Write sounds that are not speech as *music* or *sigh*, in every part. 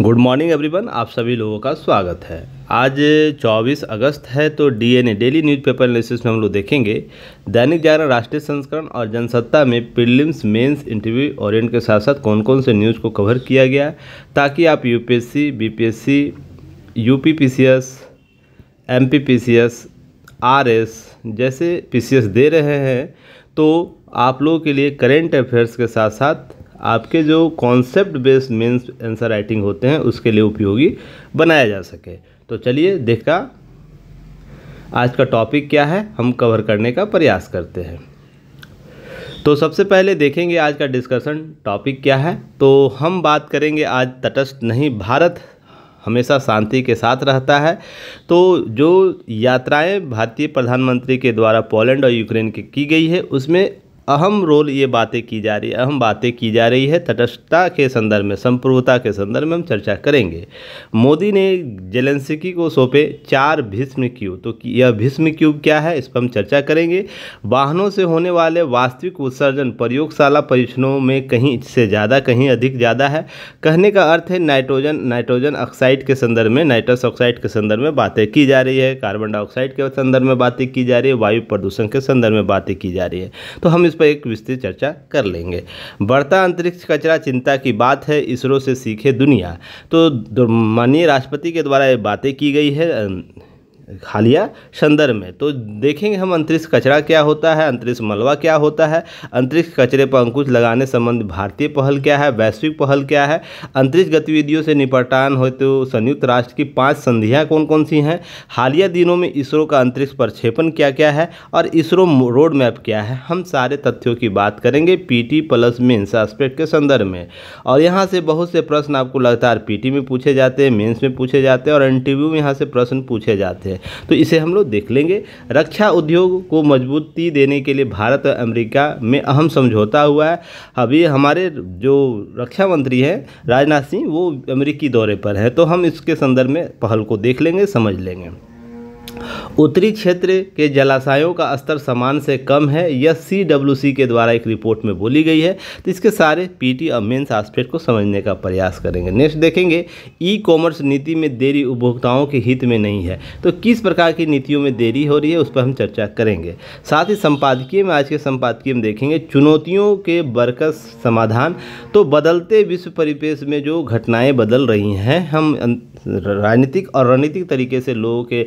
good morning everyone आप सभी लोगों का स्वागत है आज 24 अगस्त है तो डीएनए डेली न्यूज़पेपर एनालिसिस में हम लोग देखेंगे दैनिक जागरण राष्ट्रीय संस्करण और जनसत्ता में प्रीलिम्स मेंस इंटरव्यू और के साथ साथ कौन कौन से न्यूज़ को कवर किया गया ताकि आप UPSC BPSC UPPCS MPPCS RS जैसे पीसीएस दे रहे हैं तो आप लोगों के लिए करेंट अफेयर्स के साथ साथ आपके जो concept based means answer writing होते हैं उसके लिए उपयोगी बनाया जा सके तो चलिए देखा आज का टॉपिक क्या है हम कवर करने का प्रयास करते हैं तो सबसे पहले देखेंगे आज का डिस्कशन टॉपिक क्या है तो हम बात करेंगे आज तटस्थ नहीं भारत हमेशा शांति के साथ रहता है तो जो यात्राएं भारतीय प्रधानमंत्री के द्वारा पोलैंड और यूक्रेन की की गई है उसमें अहम रोल ये बातें की जा रही है अहम बातें की जा रही है तटस्थता के संदर्भ में संप्रभुता के संदर्भ में हम चर्चा करेंगे मोदी ने जेलेंसिकी को सौंपे चार भीष्म क्यूब तो यह भीष्म क्यूब क्या है इस पर हम चर्चा करेंगे वाहनों से होने वाले वास्तविक उत्सर्जन प्रयोगशाला परीक्षणों में कहीं से ज़्यादा कहीं अधिक ज़्यादा है कहने का अर्थ है नाइट्रोजन नाइट्रोजन ऑक्साइड के संदर्भ में नाइट्रस ऑक्साइड के संदर्भ में बातें की जा रही है कार्बन डाइऑक्साइड के संदर्भ में बातें की जा रही है वायु प्रदूषण के संदर्भ में बातें की जा रही है तो हम इस पर एक विस्तृत चर्चा कर लेंगे बढ़ता अंतरिक्ष कचरा चिंता की बात है इसरो से सीखे दुनिया तो माननीय राष्ट्रपति के द्वारा ये बातें की गई है हालिया संदर्भ में तो देखेंगे हम अंतरिक्ष कचरा क्या होता है अंतरिक्ष मलबा क्या होता है अंतरिक्ष कचरे पर अंकुश लगाने संबंधी भारतीय पहल क्या है वैश्विक पहल क्या है अंतरिक्ष गतिविधियों से निपटान हो तो संयुक्त राष्ट्र की पाँच संधियाँ कौन कौन सी हैं हालिया दिनों में इसरो का अंतरिक्ष प्रक्षेपण क्या क्या है और इसरो रोड मैप क्या है हम सारे तथ्यों की बात करेंगे पी प्लस मीन्स आस्पेक्ट के संदर्भ में और यहाँ से बहुत से प्रश्न आपको लगातार पी में पूछे जाते हैं मीन्स में पूछे जाते हैं और इंटरव्यू में यहाँ से प्रश्न पूछे जाते हैं तो इसे हम लोग देख लेंगे रक्षा उद्योग को मजबूती देने के लिए भारत और अमेरिका में अहम समझौता हुआ है अभी हमारे जो रक्षा मंत्री हैं राजनाथ सिंह वो अमेरिकी दौरे पर हैं तो हम इसके संदर्भ में पहल को देख लेंगे समझ लेंगे उत्तरी क्षेत्र के जलाशयों का स्तर समान से कम है यह सी डब्ल्यू सी के द्वारा एक रिपोर्ट में बोली गई है तो इसके सारे पीटी और मेन्स आस्पेक्ट को समझने का प्रयास करेंगे नेक्स्ट देखेंगे ई कॉमर्स नीति में देरी उपभोक्ताओं के हित में नहीं है तो किस प्रकार की नीतियों में देरी हो रही है उस पर हम चर्चा करेंगे साथ ही संपादकीय में आज के संपादकीय में देखेंगे चुनौतियों के बरकस समाधान तो बदलते विश्व परिपेक्ष में जो घटनाएँ बदल रही हैं हम अं, राजनीतिक और रणनीतिक तरीके से लोगों के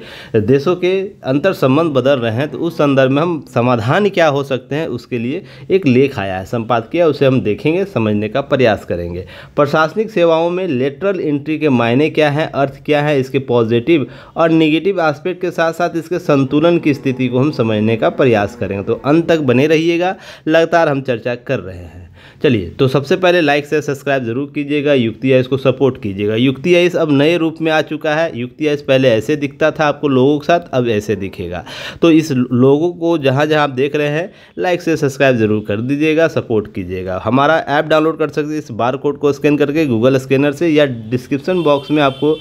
देशों के अंतर संबंध बदल रहे हैं तो उस संदर्भ में हम समाधान क्या हो सकते हैं उसके लिए एक लेख आया है संपादकीय उसे हम देखेंगे समझने का प्रयास करेंगे प्रशासनिक सेवाओं में लेटरल एंट्री के मायने क्या हैं अर्थ क्या है इसके पॉजिटिव और निगेटिव आस्पेक्ट के साथ साथ इसके संतुलन की स्थिति को हम समझने का प्रयास करेंगे तो अंत तक बने रहिएगा लगातार हम चर्चा कर रहे हैं चलिए तो सबसे पहले लाइक से सब्सक्राइब जरूर कीजिएगा युक्ति आइस को सपोर्ट कीजिएगा युक्ति आइस अब नए रूप में आ चुका है युक्ति आइस पहले ऐसे दिखता था आपको लोगों के साथ अब ऐसे दिखेगा तो इस लोगों को जहाँ जहाँ आप देख रहे हैं लाइक से सब्सक्राइब जरूर कर दीजिएगा सपोर्ट कीजिएगा हमारा ऐप डाउनलोड कर सकते इस बार कोड को स्कैन करके गूगल स्कैनर से या डिस्क्रिप्सन बॉक्स में आपको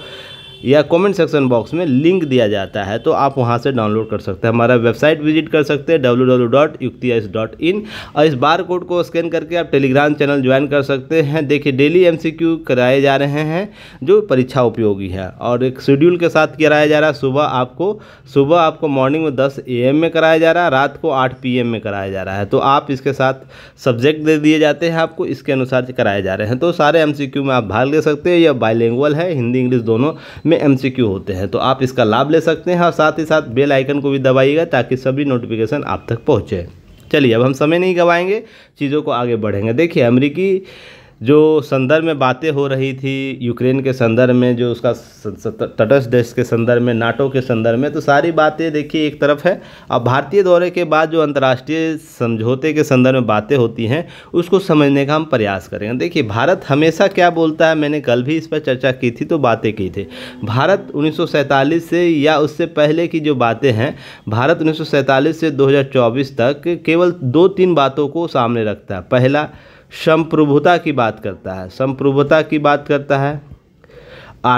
या कमेंट सेक्शन बॉक्स में लिंक दिया जाता है तो आप वहाँ से डाउनलोड कर सकते हैं हमारा वेबसाइट विजिट कर सकते हैं डब्ल्यू और इस बार कोड को स्कैन करके आप टेलीग्राम चैनल ज्वाइन कर सकते हैं देखिए डेली एम कराए जा रहे हैं जो परीक्षा उपयोगी है और एक शेड्यूल के साथ कराया जा रहा है सुबह आपको सुबह आपको मॉर्निंग में दस ए में कराया जा रहा है रात को आठ पी में कराया जा रहा है तो आप इसके साथ सब्जेक्ट दे दिए जाते हैं आपको इसके अनुसार कराए जा रहे हैं तो सारे एम में आप भाग ले सकते हैं यह बाइलेंगुअल है हिंदी इंग्लिश दोनों में में एमसीक्यू होते हैं तो आप इसका लाभ ले सकते हैं और साथ ही साथ बेल आइकन को भी दबाइएगा ताकि सभी नोटिफिकेशन आप तक पहुँचे चलिए अब हम समय नहीं गवाएंगे चीज़ों को आगे बढ़ेंगे देखिए अमरीकी जो संदर्भ में बातें हो रही थी यूक्रेन के संदर्भ में जो उसका तटस्थ देश के संदर्भ में नाटो के संदर्भ में तो सारी बातें देखिए एक तरफ है अब भारतीय दौरे के बाद जो अंतर्राष्ट्रीय समझौते के संदर्भ में बातें होती हैं उसको समझने का हम प्रयास करेंगे देखिए भारत हमेशा क्या बोलता है मैंने कल भी इस पर चर्चा की थी तो बातें की थी भारत उन्नीस से या उससे पहले की जो बातें हैं भारत उन्नीस से दो तक केवल दो तीन बातों को सामने रखता है पहला संप्रभुता की बात करता है संप्रभुता की बात करता है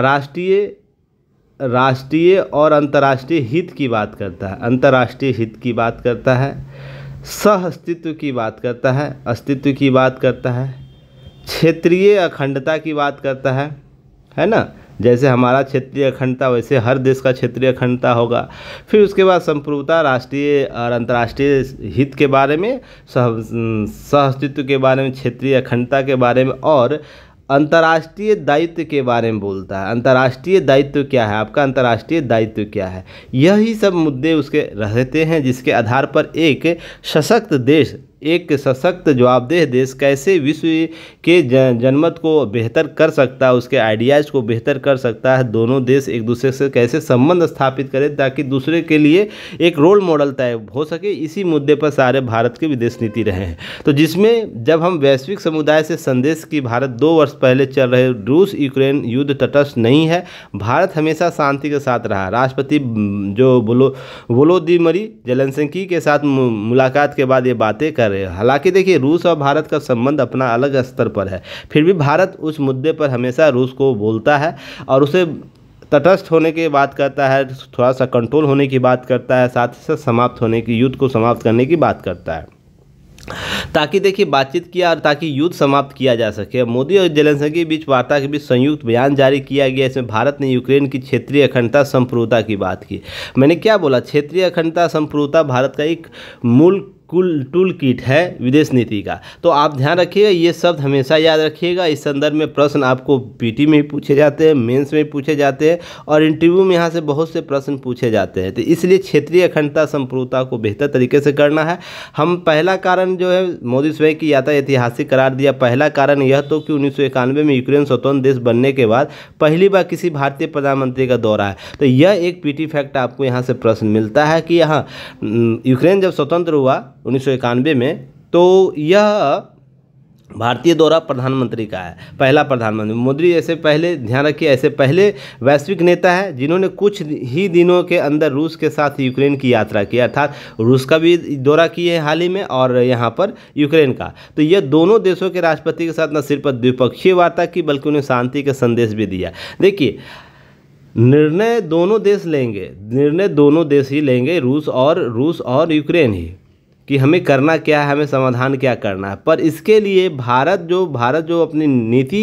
राष्ट्रीय राष्ट्रीय और अंतर्राष्ट्रीय हित की बात करता है अंतर्राष्ट्रीय हित की बात करता है सह अस्तित्व की बात करता है अस्तित्व की बात करता है क्षेत्रीय अखंडता की बात करता है है ना जैसे हमारा क्षेत्रीय अखंडता वैसे हर देश का क्षेत्रीय अखंडता होगा फिर उसके बाद संप्रभुता राष्ट्रीय और अंतर्राष्ट्रीय हित के बारे में सह अस्तित्व के बारे में क्षेत्रीय अखंडता के बारे में और अंतर्राष्ट्रीय दायित्व के बारे में बोलता है अंतर्राष्ट्रीय दायित्व क्या है आपका अंतर्राष्ट्रीय दायित्व क्या है यही सब मुद्दे उसके रहते हैं जिसके आधार पर एक सशक्त देश एक सशक्त जवाबदेह देश कैसे विश्व के जनमत को बेहतर कर सकता है उसके आइडियाज़ को बेहतर कर सकता है दोनों देश एक दूसरे से कैसे संबंध स्थापित करें ताकि दूसरे के लिए एक रोल मॉडल तय हो सके इसी मुद्दे पर सारे भारत के विदेश नीति रहे हैं तो जिसमें जब हम वैश्विक समुदाय से संदेश की भारत दो वर्ष पहले चल रहे रूस यूक्रेन युद्ध तटस्थ नहीं है भारत हमेशा शांति के साथ रहा राष्ट्रपति जो बोलो वोलोदिमरी जेलेंसकी के साथ मुलाकात के बाद ये बातें कर रहे हैं हालांकि देखिए रूस और भारत का संबंध अपना अलग स्तर पर है फिर भी भारत उस मुद्दे पर हमेशा रूस को बोलता है और उसे तटस्थ होने की बात करता है थोड़ा सा कंट्रोल होने की बात करता है साथ ही साथ समाप्त होने की युद्ध को समाप्त करने की बात करता है ताकि देखिए बातचीत किया और ताकि युद्ध समाप्त किया जा सके मोदी और जेलेंसकी के बीच वार्ता के बीच संयुक्त बयान जारी किया गया इसमें भारत ने यूक्रेन की क्षेत्रीय अखंडता संप्रभुता की बात की मैंने क्या बोला क्षेत्रीय अखंडता संप्रभुता भारत का एक मूल कुल टूल किट है विदेश नीति का तो आप ध्यान रखिएगा ये शब्द हमेशा याद रखिएगा इस संदर्भ में प्रश्न आपको पीटी में पूछे जाते हैं मेंस में पूछे जाते हैं और इंटरव्यू में यहाँ से बहुत से प्रश्न पूछे जाते हैं तो इसलिए क्षेत्रीय अखंडता संप्रभुता को बेहतर तरीके से करना है हम पहला कारण जो है मोदी स्वयं की यात्रा ऐतिहासिक करार दिया पहला कारण यह तो कि उन्नीस में यूक्रेन स्वतंत्र देश बनने के बाद पहली बार किसी भारतीय प्रधानमंत्री का दौरा है तो यह एक पी फैक्ट आपको यहाँ से प्रश्न मिलता है कि यहाँ यूक्रेन जब स्वतंत्र हुआ उन्नीस में तो यह भारतीय दौरा प्रधानमंत्री का है पहला प्रधानमंत्री मोदी ऐसे पहले ध्यान रखिए ऐसे पहले वैश्विक नेता है जिन्होंने कुछ ही दिनों के अंदर रूस के साथ यूक्रेन की यात्रा की अर्थात रूस का भी दौरा किए हैं हाल ही में और यहाँ पर यूक्रेन का तो यह दोनों देशों के राष्ट्रपति के साथ न सिर्फ द्विपक्षीय वार्ता की बल्कि उन्हें शांति का संदेश भी दिया देखिए निर्णय दोनों देश लेंगे निर्णय दोनों देश ही लेंगे रूस और रूस और यूक्रेन ही कि हमें करना क्या है हमें समाधान क्या करना है पर इसके लिए भारत जो भारत जो अपनी नीति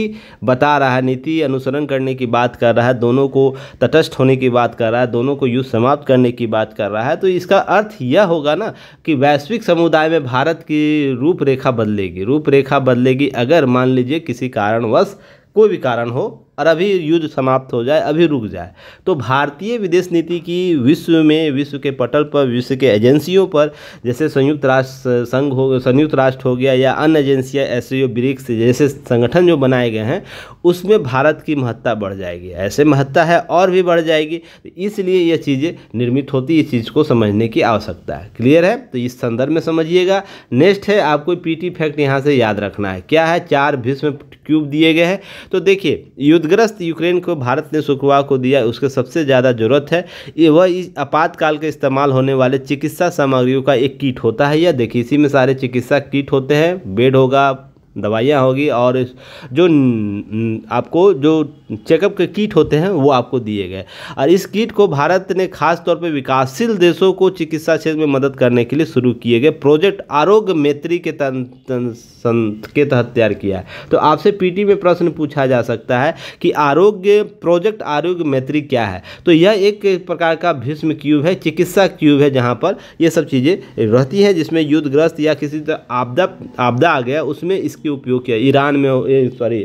बता रहा है नीति अनुसरण करने की बात कर रहा है दोनों को तटस्थ होने की बात कर रहा है दोनों को युद्ध समाप्त करने की बात कर रहा है तो इसका अर्थ यह होगा ना कि वैश्विक समुदाय में भारत की रूपरेखा बदलेगी रूपरेखा बदलेगी अगर मान लीजिए किसी कारणवश कोई भी कारण हो और अभी युद्ध समाप्त हो जाए अभी रुक जाए तो भारतीय विदेश नीति की विश्व में विश्व के पटल पर विश्व के एजेंसियों पर जैसे संयुक्त राष्ट्र संघ हो संयुक्त राष्ट्र हो गया या अन्य एजेंसियाँ ऐसे जो ब्रिक्स जैसे संगठन जो बनाए गए हैं उसमें भारत की महत्ता बढ़ जाएगी ऐसे महत्ता है और भी बढ़ जाएगी तो इसलिए यह चीज़ें निर्मित होती इस चीज़ को समझने की आवश्यकता है क्लियर है तो इस संदर्भ में समझिएगा नेक्स्ट है आपको पीटी फैक्ट यहाँ से याद रखना है क्या है चार भीष्म क्यूब दिए गए हैं तो देखिए युद्ध विपदग्रस्त यूक्रेन को भारत ने शुक्रवार को दिया उसके सबसे ज़्यादा ज़रूरत है ये वह इस आपातकाल के इस्तेमाल होने वाले चिकित्सा सामग्रियों का एक किट होता है या देखिए इसी में सारे चिकित्सा किट होते हैं बेड होगा दवाइयाँ होगी और जो आपको जो चेकअप के किट होते हैं वो आपको दिए गए और इस किट को भारत ने खास तौर पर विकासशील देशों को चिकित्सा क्षेत्र में मदद करने के लिए शुरू किए गए प्रोजेक्ट आरोग्य मैत्री के तन, तन, के तहत तैयार किया है तो आपसे पीटी में प्रश्न पूछा जा सकता है कि आरोग्य प्रोजेक्ट आरोग्य मैत्री क्या है तो यह एक प्रकार का भीष्म क्यूब है चिकित्सा क्यूब है जहाँ पर यह सब चीज़ें रहती हैं जिसमें युद्धग्रस्त या किसी आपदा आपदा आ गया उसमें इस इसके उपयोग किया ईरान में सॉरी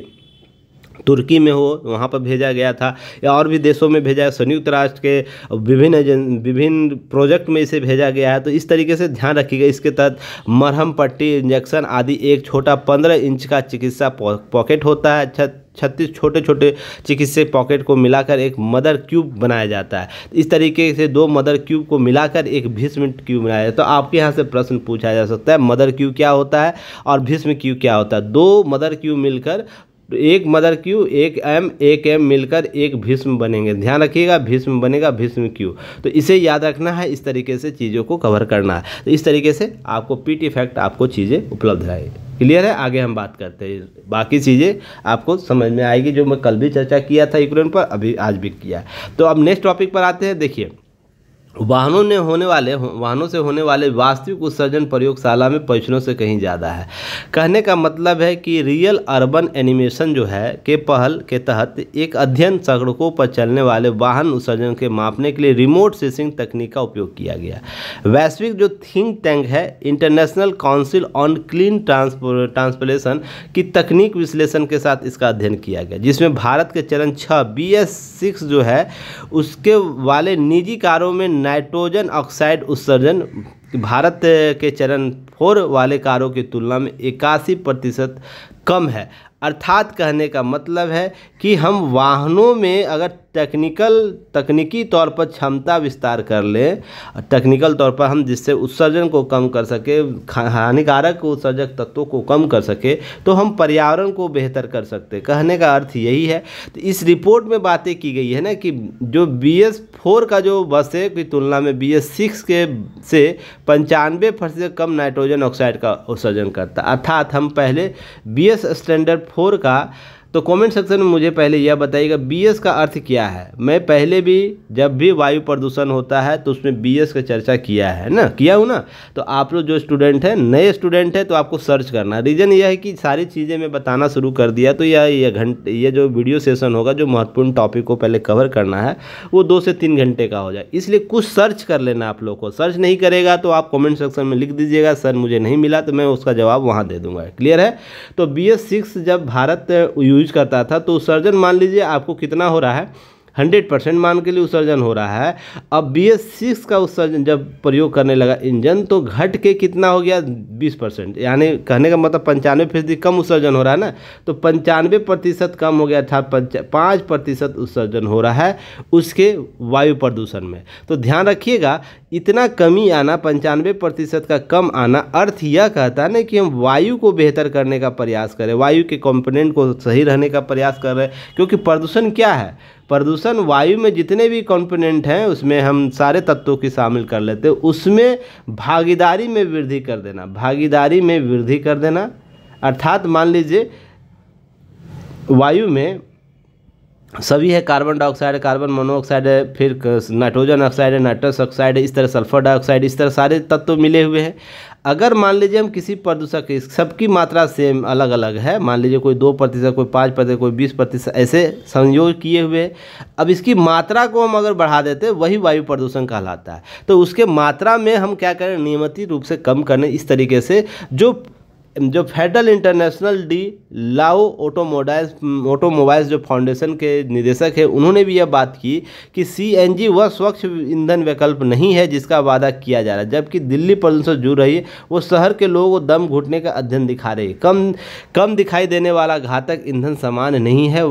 तुर्की में हो वहाँ पर भेजा गया था या और भी देशों में भेजा संयुक्त राष्ट्र के विभिन्न विभिन्न प्रोजेक्ट में इसे भेजा गया है तो इस तरीके से ध्यान रखिएगा इसके तहत मरहम पट्टी इंजेक्शन आदि एक छोटा पंद्रह इंच का चिकित्सा पॉकेट होता है छत छत्तीस छोटे छोटे चिकित्सक पॉकेट को मिलाकर एक मदर क्यूब बनाया जाता है इस तरीके से दो मदर क्यूब को मिलाकर एक भीष्म क्यूब बनाया जाता है तो आपके यहाँ से प्रश्न पूछा जा सकता है मदर क्यूब क्या होता है और भीष्म क्यूब क्या होता है दो मदर क्यूब मिलकर तो एक मदर क्यू एक एम एक एम मिलकर एक भीष्म बनेंगे ध्यान रखिएगा भीष्म बनेगा भीष्म क्यू तो इसे याद रखना है इस तरीके से चीज़ों को कवर करना है तो इस तरीके से आपको पीट इफेक्ट आपको चीज़ें उपलब्ध रहे क्लियर है आगे हम बात करते हैं बाकी चीज़ें आपको समझ में आएगी जो मैं कल भी चर्चा किया था यूक्रेन पर अभी आज भी किया तो अब नेक्स्ट टॉपिक पर आते हैं देखिए वाहनों ने होने वाले वाहनों से होने वाले वास्तविक उत्सर्जन प्रयोगशाला में परीक्षणों से कहीं ज़्यादा है कहने का मतलब है कि रियल अर्बन एनिमेशन जो है के पहल के तहत एक अध्ययन सड़कों पर चलने वाले वाहन उत्सर्जन के मापने के लिए रिमोट सेंसिंग तकनीक का उपयोग किया गया वैश्विक जो थिंक टैंक है International Council on Clean Transportation की तकनीक विश्लेषण के साथ इसका अध्ययन किया गया जिसमें भारत के चरण छः बी जो है उसके वाले निजी कारों में नाइट्रोजन ऑक्साइड उत्सर्जन भारत के चरण फोर वाले कारों की तुलना में इक्यासी प्रतिशत कम है अर्थात कहने का मतलब है कि हम वाहनों में अगर टेक्निकल तकनीकी तौर पर क्षमता विस्तार कर ले टेक्निकल तौर पर हम जिससे उत्सर्जन को कम कर सके हानिकारक उत्सर्जक तत्वों को कम कर सके तो हम पर्यावरण को बेहतर कर सकते कहने का अर्थ यही है तो इस रिपोर्ट में बातें की गई है ना कि जो बी एस फोर का जो बस है की तुलना में बी एस सिक्स के से पंचानवे परसेंट कम नाइट्रोजन ऑक्साइड का उत्सर्जन करता अर्थात हम पहले बी एस स्टैंडर्ड फोर का तो कमेंट सेक्शन में मुझे पहले यह बताइएगा बीएस का अर्थ क्या है मैं पहले भी जब भी वायु प्रदूषण होता है तो उसमें बीएस का चर्चा किया है ना किया हूँ ना तो आप लोग जो स्टूडेंट हैं नए स्टूडेंट हैं तो आपको सर्च करना रीज़न यह है कि सारी चीज़ें मैं बताना शुरू कर दिया तो यह घंटे ये जो वीडियो सेशन होगा जो महत्वपूर्ण टॉपिक को पहले कवर करना है वो दो से तीन घंटे का हो जाए इसलिए कुछ सर्च कर लेना आप लोग को सर्च नहीं करेगा तो आप कॉमेंट सेक्शन में लिख दीजिएगा सर मुझे नहीं मिला तो मैं उसका जवाब वहाँ दे दूँगा क्लियर है तो बी एस सिक्स जब भारत यू uh, यूज करता था तो सर्जन मान लीजिए आपको कितना हो रहा है हंड्रेड परसेंट मान के लिए उत्सर्जन हो रहा है अब बी एस सिक्स का उत्सर्जन जब प्रयोग करने लगा इंजन तो घट के कितना हो गया बीस परसेंट यानी कहने का मतलब पंचानवे फीसदी कम उत्सर्जन हो रहा है ना तो पंचानवे प्रतिशत कम हो गया अर्थात पाँच प्रतिशत उत्सर्जन हो रहा है उसके वायु प्रदूषण में तो ध्यान रखिएगा इतना कमी आना पंचानवे प्रतिशत का कम आना अर्थ यह कहता है ना कि हम वायु को बेहतर करने का प्रयास करें वायु के कंपोनेंट को सही रहने का प्रयास कर रहे हैं क्योंकि प्रदूषण क्या है प्रदूषण वायु में जितने भी कॉम्पोनेंट हैं उसमें हम सारे तत्वों की शामिल कर लेते हैं उसमें भागीदारी में वृद्धि कर देना भागीदारी में वृद्धि कर देना अर्थात मान लीजिए वायु में सभी है कार्बन डाइऑक्साइड कार्बन मोनोऑक्साइड है फिर नाइट्रोजन ऑक्साइड है नाइट्रस ऑक्साइड इस तरह सल्फर डाइऑक्साइड इस तरह सारे तत्व मिले हुए हैं अगर मान लीजिए हम किसी प्रदूषक की सबकी मात्रा सेम अलग अलग है मान लीजिए कोई दो प्रतिशत कोई पाँच प्रतिशत कोई बीस प्रतिशत ऐसे संयोग किए हुए अब इसकी मात्रा को हम अगर बढ़ा देते वही वायु प्रदूषण कहलाता है तो उसके मात्रा में हम क्या करें नियमित रूप से कम करें इस तरीके से जो जो फेडरल इंटरनेशनल डी लाओ ऑटोमोबाइल्स ऑटोमोबाइल्स जो फाउंडेशन के निदेशक है उन्होंने भी यह बात की कि सीएनजी वह स्वच्छ ईंधन विकल्प नहीं है जिसका वादा किया जा रहा है जबकि दिल्ली प्रदूषण से जुड़ रही है वो शहर के लोगों को दम घुटने का अध्ययन दिखा रही है कम कम दिखाई देने वाला घातक ईंधन समान नहीं है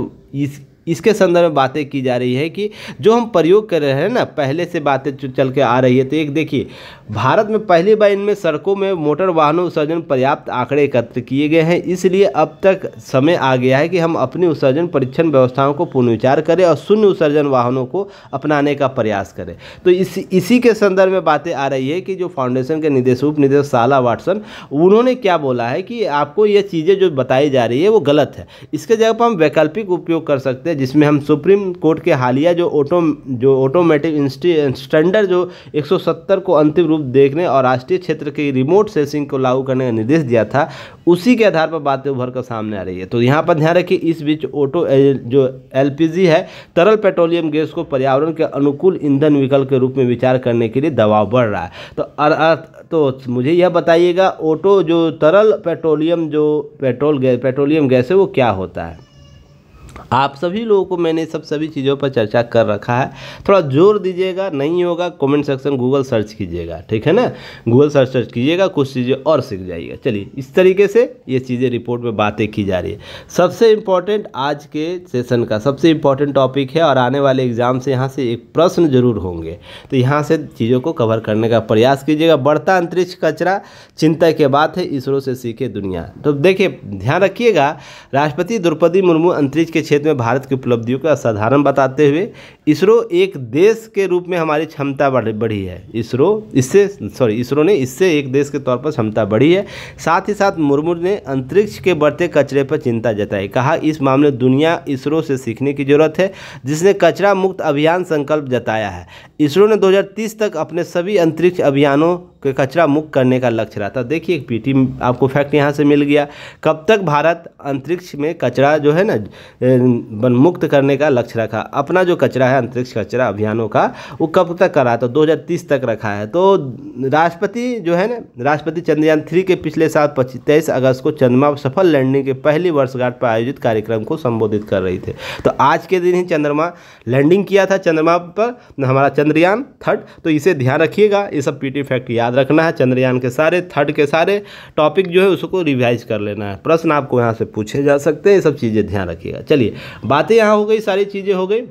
इस इसके संदर्भ में बातें की जा रही है कि जो हम प्रयोग कर रहे हैं ना पहले से बातें चल के आ रही है तो एक देखिए भारत में पहली बार इनमें सड़कों में मोटर वाहनों उत्सर्जन पर्याप्त आंकड़े एकत्र किए गए हैं इसलिए अब तक समय आ गया है कि हम अपनी उत्सर्जन परीक्षण व्यवस्थाओं को पुनर्विचार करें और शून्य उत्सर्जन वाहनों को अपनाने का प्रयास करें तो इसी इसी के संदर्भ में बातें आ रही है कि जो फाउंडेशन के निदेश उप निदेशक साला वाटसन उन्होंने क्या बोला है कि आपको ये चीज़ें जो बताई जा रही है वो गलत है इसके जगह पर हम वैकल्पिक उपयोग कर सकते हैं जिसमें हम सुप्रीम कोर्ट के हालिया जो ऑटो जो ऑटोमेटिक स्टैंडर्ड जो 170 को अंतिम रूप देखने और राष्ट्रीय क्षेत्र की रिमोट सेंसिंग को लागू करने का निर्देश दिया था उसी के आधार पर बातें उभर कर सामने आ रही है तो यहाँ पर ध्यान रखिए इस बीच ऑटो जो एल है तरल पेट्रोलियम गैस को पर्यावरण के अनुकूल ईंधन विकल्प के रूप में विचार करने के लिए दबाव बढ़ रहा है तो तो मुझे यह बताइएगा ऑटो जो तरल पेट्रोलियम जो पेट्रोल गैस पेट्रोलियम गैस है वो क्या होता है आप सभी लोगों को मैंने सब सभी चीज़ों पर चर्चा कर रखा है थोड़ा जोर दीजिएगा नहीं होगा कमेंट सेक्शन गूगल सर्च कीजिएगा ठीक है ना गूगल सर्च सर्च कीजिएगा कुछ चीज़ें और सीख जाइएगा चलिए इस तरीके से ये चीज़ें रिपोर्ट में बातें की जा रही है सबसे इम्पॉर्टेंट आज के सेशन का सबसे इम्पॉर्टेंट टॉपिक है और आने वाले एग्ज़ाम से यहाँ से एक प्रश्न जरूर होंगे तो यहाँ से चीज़ों को कवर करने का प्रयास कीजिएगा बढ़ता अंतरिक्ष कचरा चिंता के बात है इसरो से सीखे दुनिया तो देखिए ध्यान रखिएगा राष्ट्रपति द्रौपदी मुर्मू अंतरिक्ष के क्षेत्र क्षेत्र में भारत की उपलब्धियों का असाधारण बताते हुए इसरो एक देश के रूप में हमारी क्षमता बढ़ी है इसरो इससे सॉरी इसरो ने इससे एक देश के तौर पर क्षमता बढ़ी है साथ ही साथ मुर्मू ने अंतरिक्ष के बढ़ते कचरे पर चिंता जताई कहा इस मामले दुनिया इसरो से सीखने की जरूरत है जिसने कचरा मुक्त अभियान संकल्प जताया है इसरो ने दो तक अपने सभी अंतरिक्ष अभियानों कचरा मुक्त करने का लक्ष्य रहा था देखिए एक पीटी आपको फैक्ट यहाँ से मिल गया कब तक भारत अंतरिक्ष में कचरा जो है ना मुक्त करने का लक्ष्य रखा अपना जो कचरा है अंतरिक्ष कचरा अभियानों का वो कब तक कर रहा था दो तक रखा है तो राष्ट्रपति जो है ना राष्ट्रपति चंद्रयान थ्री के पिछले साल पच्चीस अगस्त को चंद्रमा सफल लैंडिंग के पहली वर्षगांठ पर आयोजित कार्यक्रम को संबोधित कर रही थे तो आज के दिन ही चंद्रमा लैंडिंग किया था चंद्रमा पर हमारा चंद्रयान थर्ड तो इसे ध्यान रखिएगा ये सब पीटी फैक्ट याद रखना है चंद्रयान के सारे थर्ड के सारे टॉपिक जो है उसको रिवाइज कर लेना है प्रश्न आपको यहाँ से पूछे जा सकते हैं ये सब चीज़ें ध्यान रखिएगा चलिए बातें यहाँ हो गई सारी चीज़ें हो गई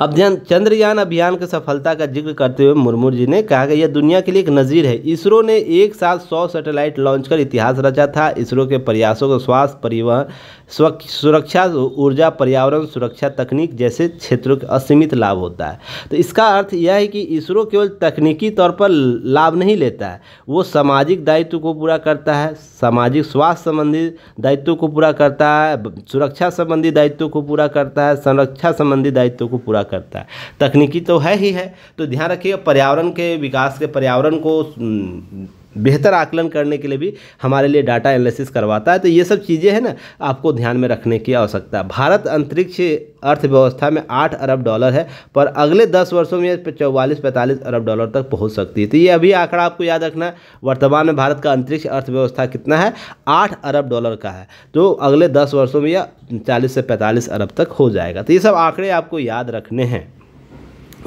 अब चंद्रयान अभियान की सफलता का जिक्र करते हुए मुर्मू जी ने कहा कि यह दुनिया के लिए एक नज़ीर है इसरो ने एक साथ सौ सैटेलाइट लॉन्च कर इतिहास रचा था इसरो के प्रयासों को स्वास्थ्य परिवहन सुरक्षा ऊर्जा पर्यावरण सुरक्षा तकनीक जैसे क्षेत्रों के असीमित लाभ होता है तो इसका अर्थ यह है कि इसरो केवल तकनीकी तौर पर लाभ नहीं लेता है वो सामाजिक दायित्व को पूरा करता है सामाजिक स्वास्थ्य संबंधी दायित्व को पूरा करता है सुरक्षा संबंधी दायित्व को पूरा करता है संरक्षा संबंधी दायित्व को पूरा करता है तकनीकी तो है ही है तो ध्यान रखिए पर्यावरण के विकास के पर्यावरण को बेहतर आकलन करने के लिए भी हमारे लिए डाटा एनालिसिस करवाता है तो ये सब चीज़ें हैं ना आपको ध्यान में रखने की आवश्यकता है भारत अंतरिक्ष अर्थव्यवस्था में आठ अरब डॉलर है पर अगले दस वर्षों में चौवालीस पैंतालीस अरब डॉलर तक पहुंच सकती है तो ये अभी आंकड़ा आपको याद रखना है वर्तमान में भारत का अंतरिक्ष अर्थव्यवस्था कितना है आठ अरब डॉलर का है तो अगले दस वर्षों में यह चालीस से पैंतालीस अरब तक हो जाएगा तो ये सब आंकड़े आपको याद रखने हैं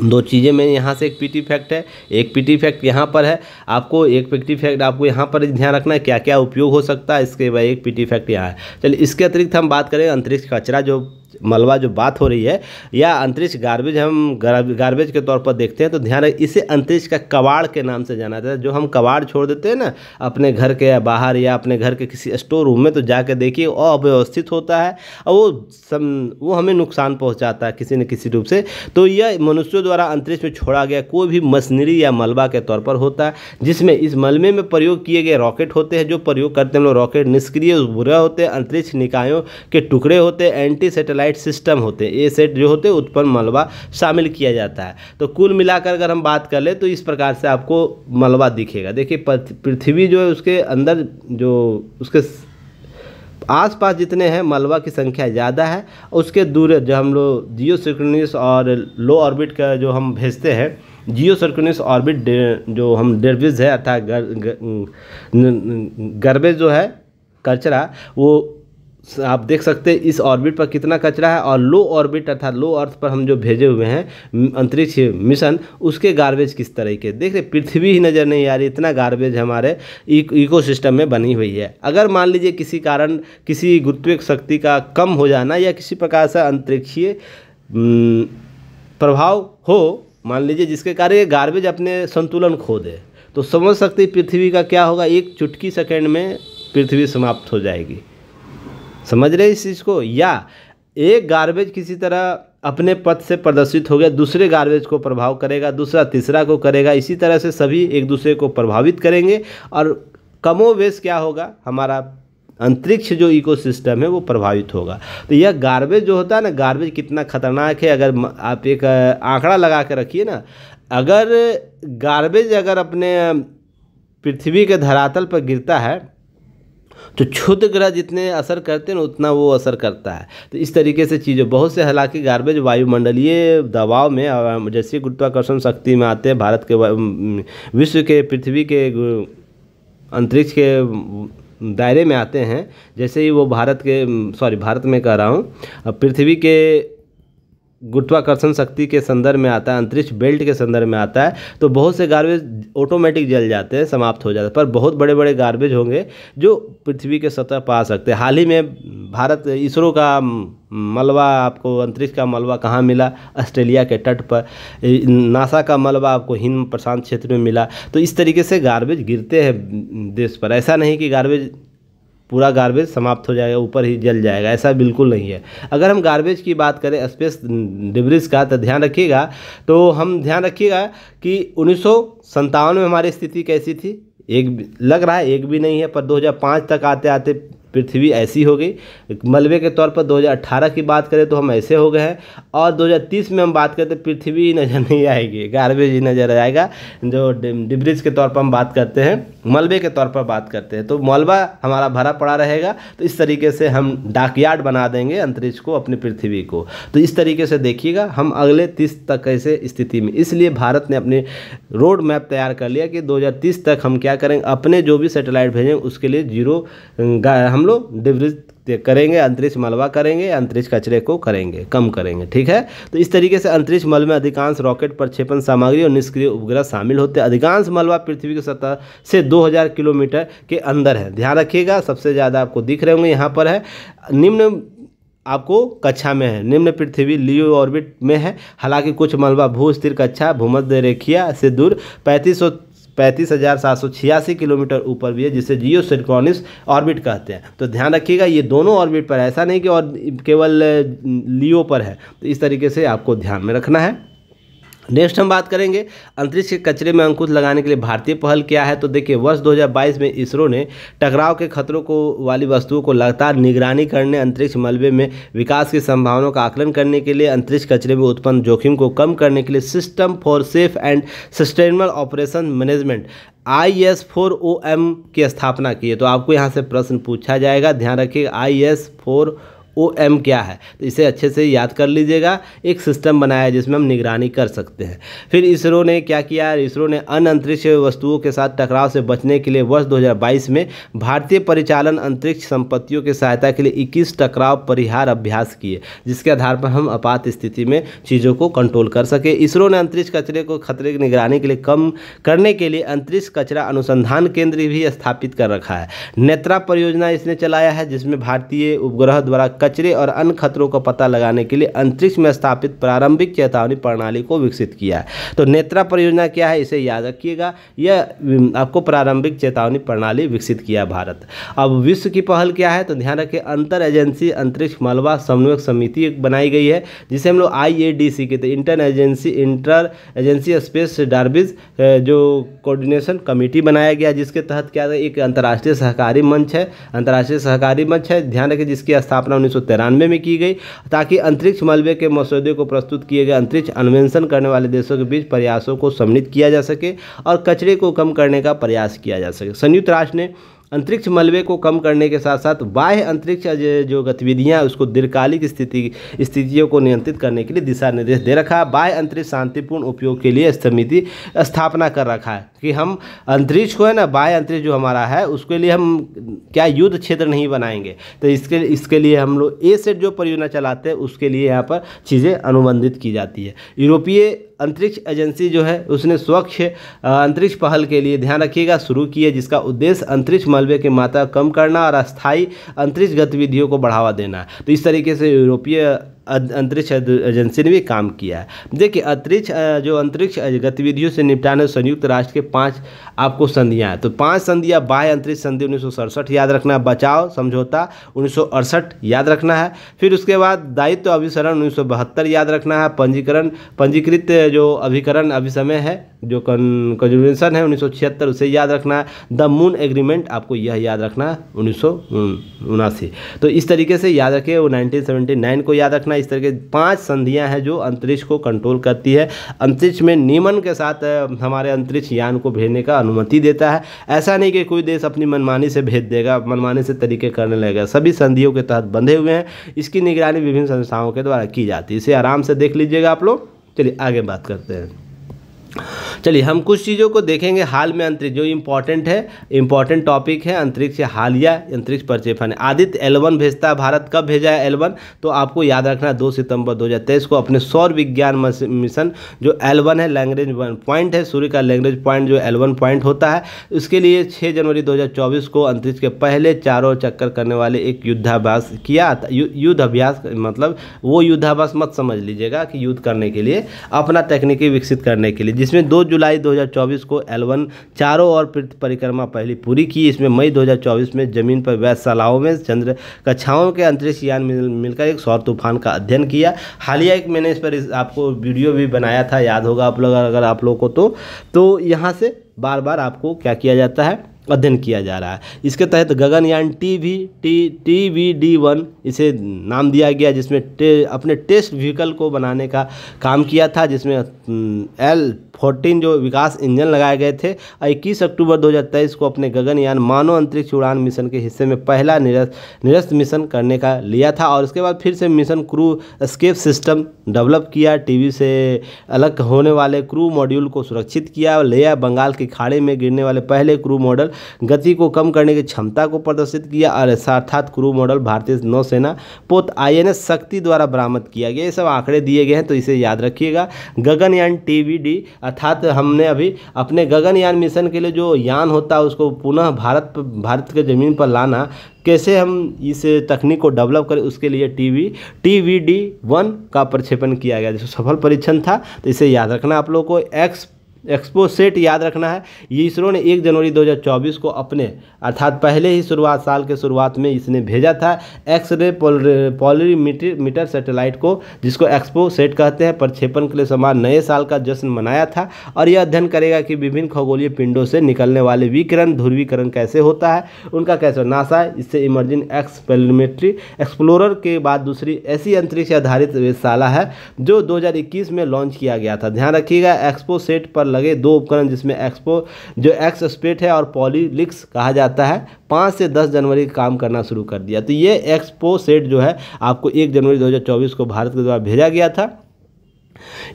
दो चीज़ें मैं यहाँ से एक पीटी फैक्ट है एक पीटी फैक्ट यहाँ पर है आपको एक पीटी फैक्ट आपको यहाँ पर ध्यान रखना है क्या क्या उपयोग हो सकता है इसके बाद एक पीटी फैक्ट यहाँ है चलिए इसके अतिरिक्त हम बात करें अंतरिक्ष कचरा जो मलबा जो बात हो रही है या अंतरिक्ष गार्बेज हम गार्बेज के तौर पर देखते हैं तो ध्यान रख इसे अंतरिक्ष का कबाड़ के नाम से जाना जाता है जो हम कबाड़ छोड़ देते हैं ना अपने घर के बाहर या अपने घर के किसी स्टोर रूम में तो जाके देखिए अव्यवस्थित होता है और वो सम वो हमें नुकसान पहुँचाता है किसी न किसी रूप से तो यह मनुष्यों द्वारा अंतरिक्ष में छोड़ा गया कोई भी मशीनरी या मलबा के तौर पर होता है जिसमें इस मलबे में प्रयोग किए गए रॉकेट होते हैं जो प्रयोग करते हैं हम लोग रॉकेट निष्क्रिय बुरा होते हैं अंतरिक्ष निकायों के टुकड़े होते हैं एंटी सेटेलाइट सैटेलाइट सिस्टम होते हैं ये सेट जो होते हैं उत्पन्न मलबा शामिल किया जाता है तो कुल मिलाकर अगर हम बात कर ले तो इस प्रकार से आपको मलबा दिखेगा देखिए पृथ्वी जो है उसके अंदर जो उसके आसपास जितने हैं मलबा की संख्या ज़्यादा है उसके दूर जो हम लोग जियो सिक्रोनिस और लो ऑर्बिट का जो हम भेजते हैं जियो सर्कुनिस ऑर्बिट जो हम डेरविज है अर्थात गर्बेज गर, गर, जो है कचरा वो आप देख सकते हैं इस ऑर्बिट पर कितना कचरा है और लो ऑर्बिट अर्थात लो अर्थ पर हम जो भेजे हुए हैं अंतरिक्ष मिशन उसके गार्बेज किस तरह के देख रहे पृथ्वी ही नज़र नहीं आ रही इतना गार्बेज हमारे इको सिस्टम में बनी हुई है अगर मान लीजिए किसी कारण किसी गुरुत्व शक्ति का कम हो जाना या किसी प्रकार से अंतरिक्षीय प्रभाव हो मान लीजिए जिसके कारण ये गार्बेज अपने संतुलन खो दे तो समझ सकते पृथ्वी का क्या होगा एक चुटकी सेकेंड में पृथ्वी समाप्त हो जाएगी समझ रहे इस चीज़ को या एक गार्बेज किसी तरह अपने पथ से प्रदर्शित हो गया दूसरे गार्बेज को प्रभाव करेगा दूसरा तीसरा को करेगा इसी तरह से सभी एक दूसरे को प्रभावित करेंगे और कमोवेश क्या होगा हमारा अंतरिक्ष जो इकोसिस्टम है वो प्रभावित होगा तो यह गार्बेज जो होता है ना गार्बेज कितना खतरनाक है अगर आप एक आंकड़ा लगा के रखिए ना अगर गार्बेज अगर अपने पृथ्वी के धरातल पर गिरता है तो क्षुद्र ग्रह जितने असर करते हैं ना उतना वो असर करता है तो इस तरीके से चीज़ें बहुत से हालांकि गार्बेज वायुमंडलीय दबाव में जैसे गुरुत्वाकर्षण शक्ति में आते हैं भारत के विश्व के पृथ्वी के अंतरिक्ष के दायरे में आते हैं जैसे ही वो भारत के सॉरी भारत में कह रहा हूँ पृथ्वी के गुरुत्वाकर्षण शक्ति के संदर्भ में आता है अंतरिक्ष बेल्ट के संदर्भ में आता है तो बहुत से गार्बेज ऑटोमेटिक जल जाते हैं समाप्त हो जाते हैं पर बहुत बड़े बड़े गार्बेज होंगे जो पृथ्वी के सतह पा सकते हैं हाल ही में भारत इसरो का मलबा आपको अंतरिक्ष का मलबा कहाँ मिला ऑस्ट्रेलिया के तट पर नासा का मलबा आपको हिंद प्रशांत क्षेत्र में मिला तो इस तरीके से गार्बेज गिरते हैं देश पर ऐसा नहीं कि गार्बेज पूरा गार्बेज समाप्त हो जाएगा ऊपर ही जल जाएगा ऐसा बिल्कुल नहीं है अगर हम गार्बेज की बात करें स्पेस डिब्रिज का तो ध्यान रखिएगा तो हम ध्यान रखिएगा कि उन्नीस में हमारी स्थिति कैसी थी एक लग रहा है एक भी नहीं है पर 2005 तक आते आते पृथ्वी ऐसी हो गई मलबे के तौर पर 2018 की बात करें तो हम ऐसे हो गए हैं और 2030 में हम बात करें तो पृथ्वी नज़र नहीं आएगी गार्बेज ही नज़र आएगा जो डिब्रिज के तौर पर हम बात करते हैं मलबे के तौर पर बात करते हैं तो मलबा हमारा भरा पड़ा रहेगा तो इस तरीके से हम डाकयार्ड बना देंगे अंतरिक्ष को अपनी पृथ्वी को तो इस तरीके से देखिएगा हम अगले तीस तक कैसे स्थिति में इसलिए भारत ने अपने रोड मैप तैयार कर लिया कि दो तक हम क्या करेंगे अपने जो भी सेटेलाइट भेजें उसके लिए जीरो हम हम लोग डिब्रिज करेंगे अंतरिक्ष मलबा करेंगे अंतरिक्ष कचरे को करेंगे कम करेंगे ठीक है तो इस तरीके से अंतरिक्ष मल में अधिकांश रॉकेट प्रक्षेपण सामग्री और निष्क्रिय उपग्रह शामिल होते हैं अधिकांश मलबा पृथ्वी की सतह से 2000 किलोमीटर के अंदर है ध्यान रखिएगा सबसे ज़्यादा आपको दिख रहे होंगे यहाँ पर है निम्न आपको कक्षा में है निम्न पृथ्वी लियो ऑर्बिट में है हालांकि कुछ मलबा भू स्थिर कक्षा भूमध्य रेखिया से दूर पैंतीस पैंतीस हज़ार सात सौ छियासी किलोमीटर ऊपर भी है जिसे जियो सिरकॉनिस ऑर्बिट कहते हैं तो ध्यान रखिएगा ये दोनों ऑर्बिट पर ऐसा नहीं कि और केवल लियो पर है तो इस तरीके से आपको ध्यान में रखना है नेक्स्ट हम बात करेंगे अंतरिक्ष के कचरे में अंकुश लगाने के लिए भारतीय पहल क्या है तो देखिए वर्ष 2022 में इसरो ने टकराव के खतरों को वाली वस्तुओं को लगातार निगरानी करने अंतरिक्ष मलबे में विकास की संभावनाओं का आकलन करने के लिए अंतरिक्ष कचरे में उत्पन्न जोखिम को कम करने के लिए system for safe and sustainable operation management I S four O M की स्थापना की है तो आपको यहाँ से प्रश्न पूछा जाएगा ध्यान रखिए I S four O M क्या है तो इसे अच्छे से याद कर लीजिएगा एक सिस्टम बनाया है जिसमें हम निगरानी कर सकते हैं फिर इसरो ने क्या किया इसरो ने अन्य अंतरिक्ष वस्तुओं के साथ टकराव से बचने के लिए वर्ष 2022 में भारतीय परिचालन अंतरिक्ष संपत्तियों की सहायता के लिए इक्कीस टकराव परिहार अभ्यास किए जिसके आधार पर हम आपात स्थिति में चीज़ों को कंट्रोल कर सके इसरो ने अंतरिक्ष कचरे को खतरे की निगरानी के लिए कम करने के लिए अंतरिक्ष कचरा अनुसंधान केंद्र भी स्थापित कर रखा है नेत्रा परियोजना इसने चलाया है जिसमें भारतीय उपग्रह द्वारा कचरे और अन्य खतरों का पता लगाने के लिए अंतरिक्ष में स्थापित प्रारंभिक चेतावनी प्रणाली को विकसित किया है तो नेत्रा परियोजना क्या है इसे याद रखिएगा यह हम्म, आपको प्रारंभिक चेतावनी प्रणाली विकसित किया भारत अब विश्व की पहल क्या है तो ध्यान रखें अंतर एजेंसी अंतरिक्ष मलबा समन्वयक समिति बनाई गई है जिसे हम लोग आई ए डी सी कहते inter agency inter agency space debris जो कोऑर्डिनेशन कमेटी बनाया गया जिसके तहत क्या एक अंतर्राष्ट्रीय सहकारी मंच है अंतर्राष्ट्रीय सहकारी मंच है ध्यान रखें जिसकी स्थापना उन्नीस में की गई ताकि अंतरिक्ष मलबे के मसौदे को प्रस्तुत किए गए अंतरिक्ष अन्वेषण करने वाले देशों के बीच प्रयासों को सम्मिलित किया जा सके और कचरे को कम करने का प्रयास किया जा सके संयुक्त राष्ट्र ने अंतरिक्ष मलबे को कम करने के साथ साथ बाह्य अंतरिक्ष जो गतिविधियाँ उसको दीर्घकालिक स्थिति स्थितियों को नियंत्रित करने के लिए दिशा निर्देश दे रखा है बाह्य अंतरिक्ष शांतिपूर्ण उपयोग के लिए समिति स्थापना कर रखा है कि हम अंतरिक्ष को है ना बाह्य अंतरिक्ष जो हमारा है उसके लिए हम क्या युद्ध क्षेत्र नहीं बनाएंगे तो इसके इसके लिए हम लोग ए सेट जो परियोजना चलाते हैं उसके लिए यहाँ पर चीज़ें अनुबंधित की जाती है यूरोपीय अंतरिक्ष एजेंसी जो है उसने स्वच्छ अंतरिक्ष पहल के लिए ध्यान रखिएगा शुरू की है जिसका उद्देश्य अंतरिक्ष मलबे की मात्रा कम करना और अस्थायी अंतरिक्ष गतिविधियों को बढ़ावा देना तो इस तरीके से यूरोपीय अं-, अंतरिक्ष एजेंसी ने भी काम किया है देखिए अंतरिक्ष जो अंतरिक्ष गतिविधियों से निपटाने संयुक्त राष्ट्र के पांच आपको संधियां हैं तो पांच संधियां बाह्य अंतरिक्ष संधि उन्नीस याद रखना है बचाव समझौता उन्नीस याद रखना है फिर उसके बाद दायित्व तो अभिसरण उन्नीस याद रखना है पंजीकरण पंजीकृत जो अभिकरण अभिसमय है जो कंजुवेंशन है उन्नीस उसे याद रखना है द मून एग्रीमेंट आपको यह याद रखना है उन्नीस तो इस तरीके से याद रखिए वो नाइनटीन को याद रखना रखना इस तरह के पांच संधियां हैं जो अंतरिक्ष को कंट्रोल करती है अंतरिक्ष में नियमन के साथ हमारे अंतरिक्ष यान को भेजने का अनुमति देता है ऐसा नहीं कि कोई देश अपनी मनमानी से भेज देगा मनमानी से तरीके करने लगेगा सभी संधियों के तहत बंधे हुए हैं इसकी निगरानी विभिन्न संस्थाओं के द्वारा की जाती है इसे आराम से देख लीजिएगा आप लोग चलिए आगे बात करते हैं चलिए हम कुछ चीज़ों को देखेंगे हाल में अंतरिक्ष जो इम्पोर्टेंट है इम्पोर्टेंट टॉपिक है अंतरिक्ष हालिया अंतरिक्ष परचेपन आदित्य एलवन भेजता है भारत कब भेजा है एलवन तो आपको याद रखना दो सितंबर दो को अपने सौर विज्ञान मिशन जो एलवन है लैंग्वेज वन पॉइंट है सूर्य का लैंग्वेज पॉइंट जो एलवन पॉइंट होता है उसके लिए छः जनवरी दो को अंतरिक्ष के पहले चारों चक्कर करने वाले एक युद्धाभ्यास किया युद्ध अभ्यास मतलब वो युद्धाभ्यास मत समझ लीजिएगा कि युद्ध करने के लिए अपना तकनीकी विकसित करने के लिए जिसमें दो जुलाई 2024 को एलवन चारों और परिक्रमा पहली पूरी की इसमें मई 2024 में जमीन पर वैधशालाओं में चंद्र कक्षाओं के अंतरिक्ष यान मिल, मिलकर एक सौर तूफान का अध्ययन किया हालिया एक मैंने इस पर इस आपको वीडियो भी बनाया था याद होगा आप लोग अगर आप लोगों को तो, तो यहाँ से बार बार आपको क्या किया जाता है अध्ययन किया जा रहा है इसके तहत Gaganyaan T V T T V D one इसे नाम दिया गया जिसमें टे, अपने टेस्ट व्हीकल को बनाने का काम किया था जिसमें एल फोर्टीन जो विकास इंजन लगाए गए थे इक्कीस अक्टूबर 2023 को अपने गगनयान मानव अंतरिक्ष उड़ान मिशन के हिस्से में पहला निरस्त निरस्त मिशन करने का लिया था और उसके बाद फिर से mission crew escape system develop किया टीवी से अलग होने वाले क्रू मॉड्यूल को सुरक्षित किया लिया बंगाल की खाड़ी में गिरने वाले पहले क्रू मॉडल गति को कम करने की क्षमता को प्रदर्शित किया और अर्थात क्रू मॉडल भारतीय नौसेना पोत आईएनएस शक्ति द्वारा बरामद किया गया ये सब आंकड़े दिए गए हैं तो इसे याद रखिएगा गगनयान टीवीडी अर्थात हमने अभी अपने गगनयान मिशन के लिए जो यान होता है उसको पुनः भारत भारत के ज़मीन पर लाना कैसे हम इस तकनीक को डेवलप करें उसके लिए टीवी टीवीडी वन का प्रक्षेपण किया गया जो सफल परीक्षण था तो इसे याद रखना आप लोगों को एक्स एक्सपो सेट याद रखना है ये इसरो ने एक जनवरी 2024 को अपने अर्थात पहले ही शुरुआत साल के शुरुआत में इसने भेजा था एक्सरे पॉलरी मीटर सेटेलाइट को जिसको एक्सपो सेट कहते हैं प्रक्षेपण के लिए समान नए साल का जश्न मनाया था और यह अध्ययन करेगा कि विभिन्न खगोलीय पिंडों से निकलने वाले विकिरण ध्रुवीकरण कैसे होता है उनका कैसे नासा इससे इमर्जिंग पेलिमेट्री एक्सप्लोरर के बाद दूसरी ऐसी अंतरिक्ष आधारित वेधशाला है जो दो में लॉन्च किया गया था ध्यान रखिएगा एक्सपो सेट पर लगे दो उपकरण जिसमें एक्सपो जो एक्स स्पेट है और पॉलीलिक्स कहा जाता है पाँच से दस जनवरी काम करना शुरू कर दिया तो ये एक्सपो सेट जो है आपको एक जनवरी 2024 को भारत के द्वारा भेजा गया था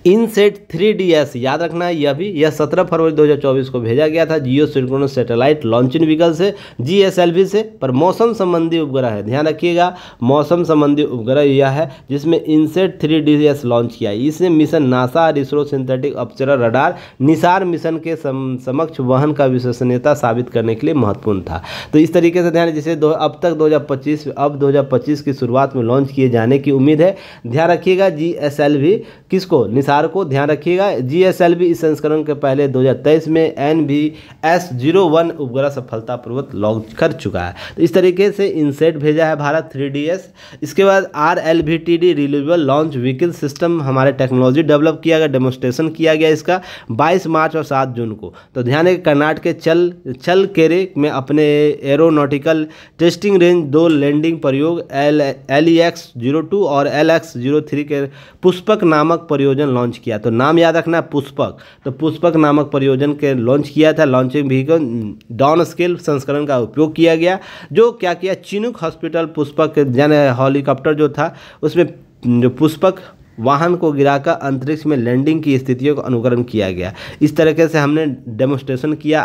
INSAT three D S याद रखना है यह भी यह सत्रह फरवरी 2024 को भेजा गया था geosynchronous satellite launching vehicle से जी एस एल वी से पर मौसम संबंधी उपग्रह है ध्यान रखिएगा मौसम संबंधी उपग्रह यह है जिसमें INSAT three D S launch किया इसे मिशन नासा और ISRO synthetic aperture radar NISAR mission के सम, समक्ष वहन का विश्वसनीयता साबित करने के लिए महत्वपूर्ण था तो इस तरीके से ध्यान जिसे दो अब तक दो अब दो की शुरुआत में लॉन्च किए जाने की उम्मीद है ध्यान रखिएगा जी एस एल वी किसको निसार को ध्यान रखिएगा जीएसएलवी इस संस्करण के पहले 2023 में N V S zero one उपग्रह सफलतापूर्वक लॉन्च कर चुका है तो इस तरीके से इनसेट भेजा है भारत थ्री इसके बाद R L V T D reusable launch vehicle system हमारे टेक्नोलॉजी डेवलप किया गया डेमोस्ट्रेशन किया गया इसका बाईस मार्च और सात जून को तो ध्यान है कर्नाटक के चल चल केरे में अपने एरोनॉटिकल टेस्टिंग रेंज दो लैंडिंग प्रयोग L L E X zero two और एल एक्स जीरो थ्री के पुष्पक नामक परियोजना परियोजन लॉन्च किया तो नाम याद रखना है पुष्पक तो पुष्पक नामक परियोजन के लॉन्च किया था लॉन्चिंग भी डाउन स्केल संस्करण का उपयोग किया गया जो क्या किया चिनुक हॉस्पिटल पुष्पक यानी हेलीकॉप्टर जो था उसमें जो पुष्पक वाहन को गिराकर अंतरिक्ष में लैंडिंग की स्थितियों का अनुकरण किया गया इस तरीके से हमने डेमोस्ट्रेशन किया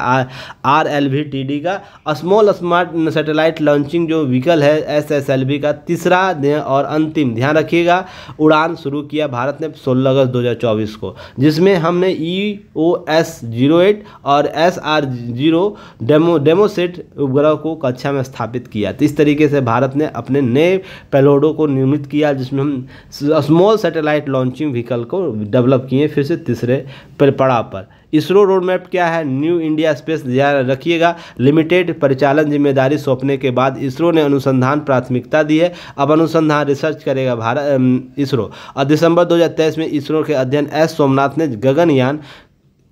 R L V T D का स्मॉल स्मार्ट सैटेलाइट लॉन्चिंग जो व्हीकल है एस एस एल वी का तीसरा और अंतिम ध्यान रखिएगा उड़ान शुरू किया भारत ने सोलह अगस्त 2024 को जिसमें हमने E O S zero eight और S R zero demo DemoSat उपग्रह को कक्षा में स्थापित किया तो इस तरीके से भारत ने अपने नए पेलोडो को निर्मित किया जिसमें हम small satellite satellite launching vehicle को डेवलप किए फिर से तीसरे पड़ाव पर इसरो रोड मैप क्या है न्यू इंडिया स्पेस ध्यान रखिएगा लिमिटेड परिचालन जिम्मेदारी सौंपने के बाद इसरो ने अनुसंधान प्राथमिकता दी है अब अनुसंधान रिसर्च करेगा भारत इसरो और दिसंबर 2023 में इसरो के अध्ययन एस सोमनाथ ने गगनयान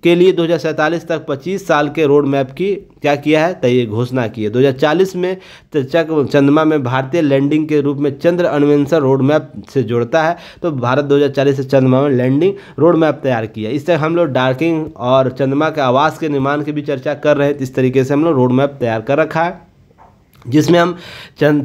के लिए 2047 तक 25 साल के रोड मैप की क्या किया है तय घोषणा की है 2040 में चंद्रमा में भारतीय लैंडिंग के रूप में चंद्र अन्वेंशन रोड मैप से जोड़ता है तो भारत 2040 से चंद्रमा में लैंडिंग रोड मैप तैयार किया इस तरह हम लोग डार्किंग और चंद्रमा के आवास के निर्माण की भी चर्चा कर रहे हैं इस तरीके से हम लोग रोड मैप तैयार कर रखा है जिसमें हम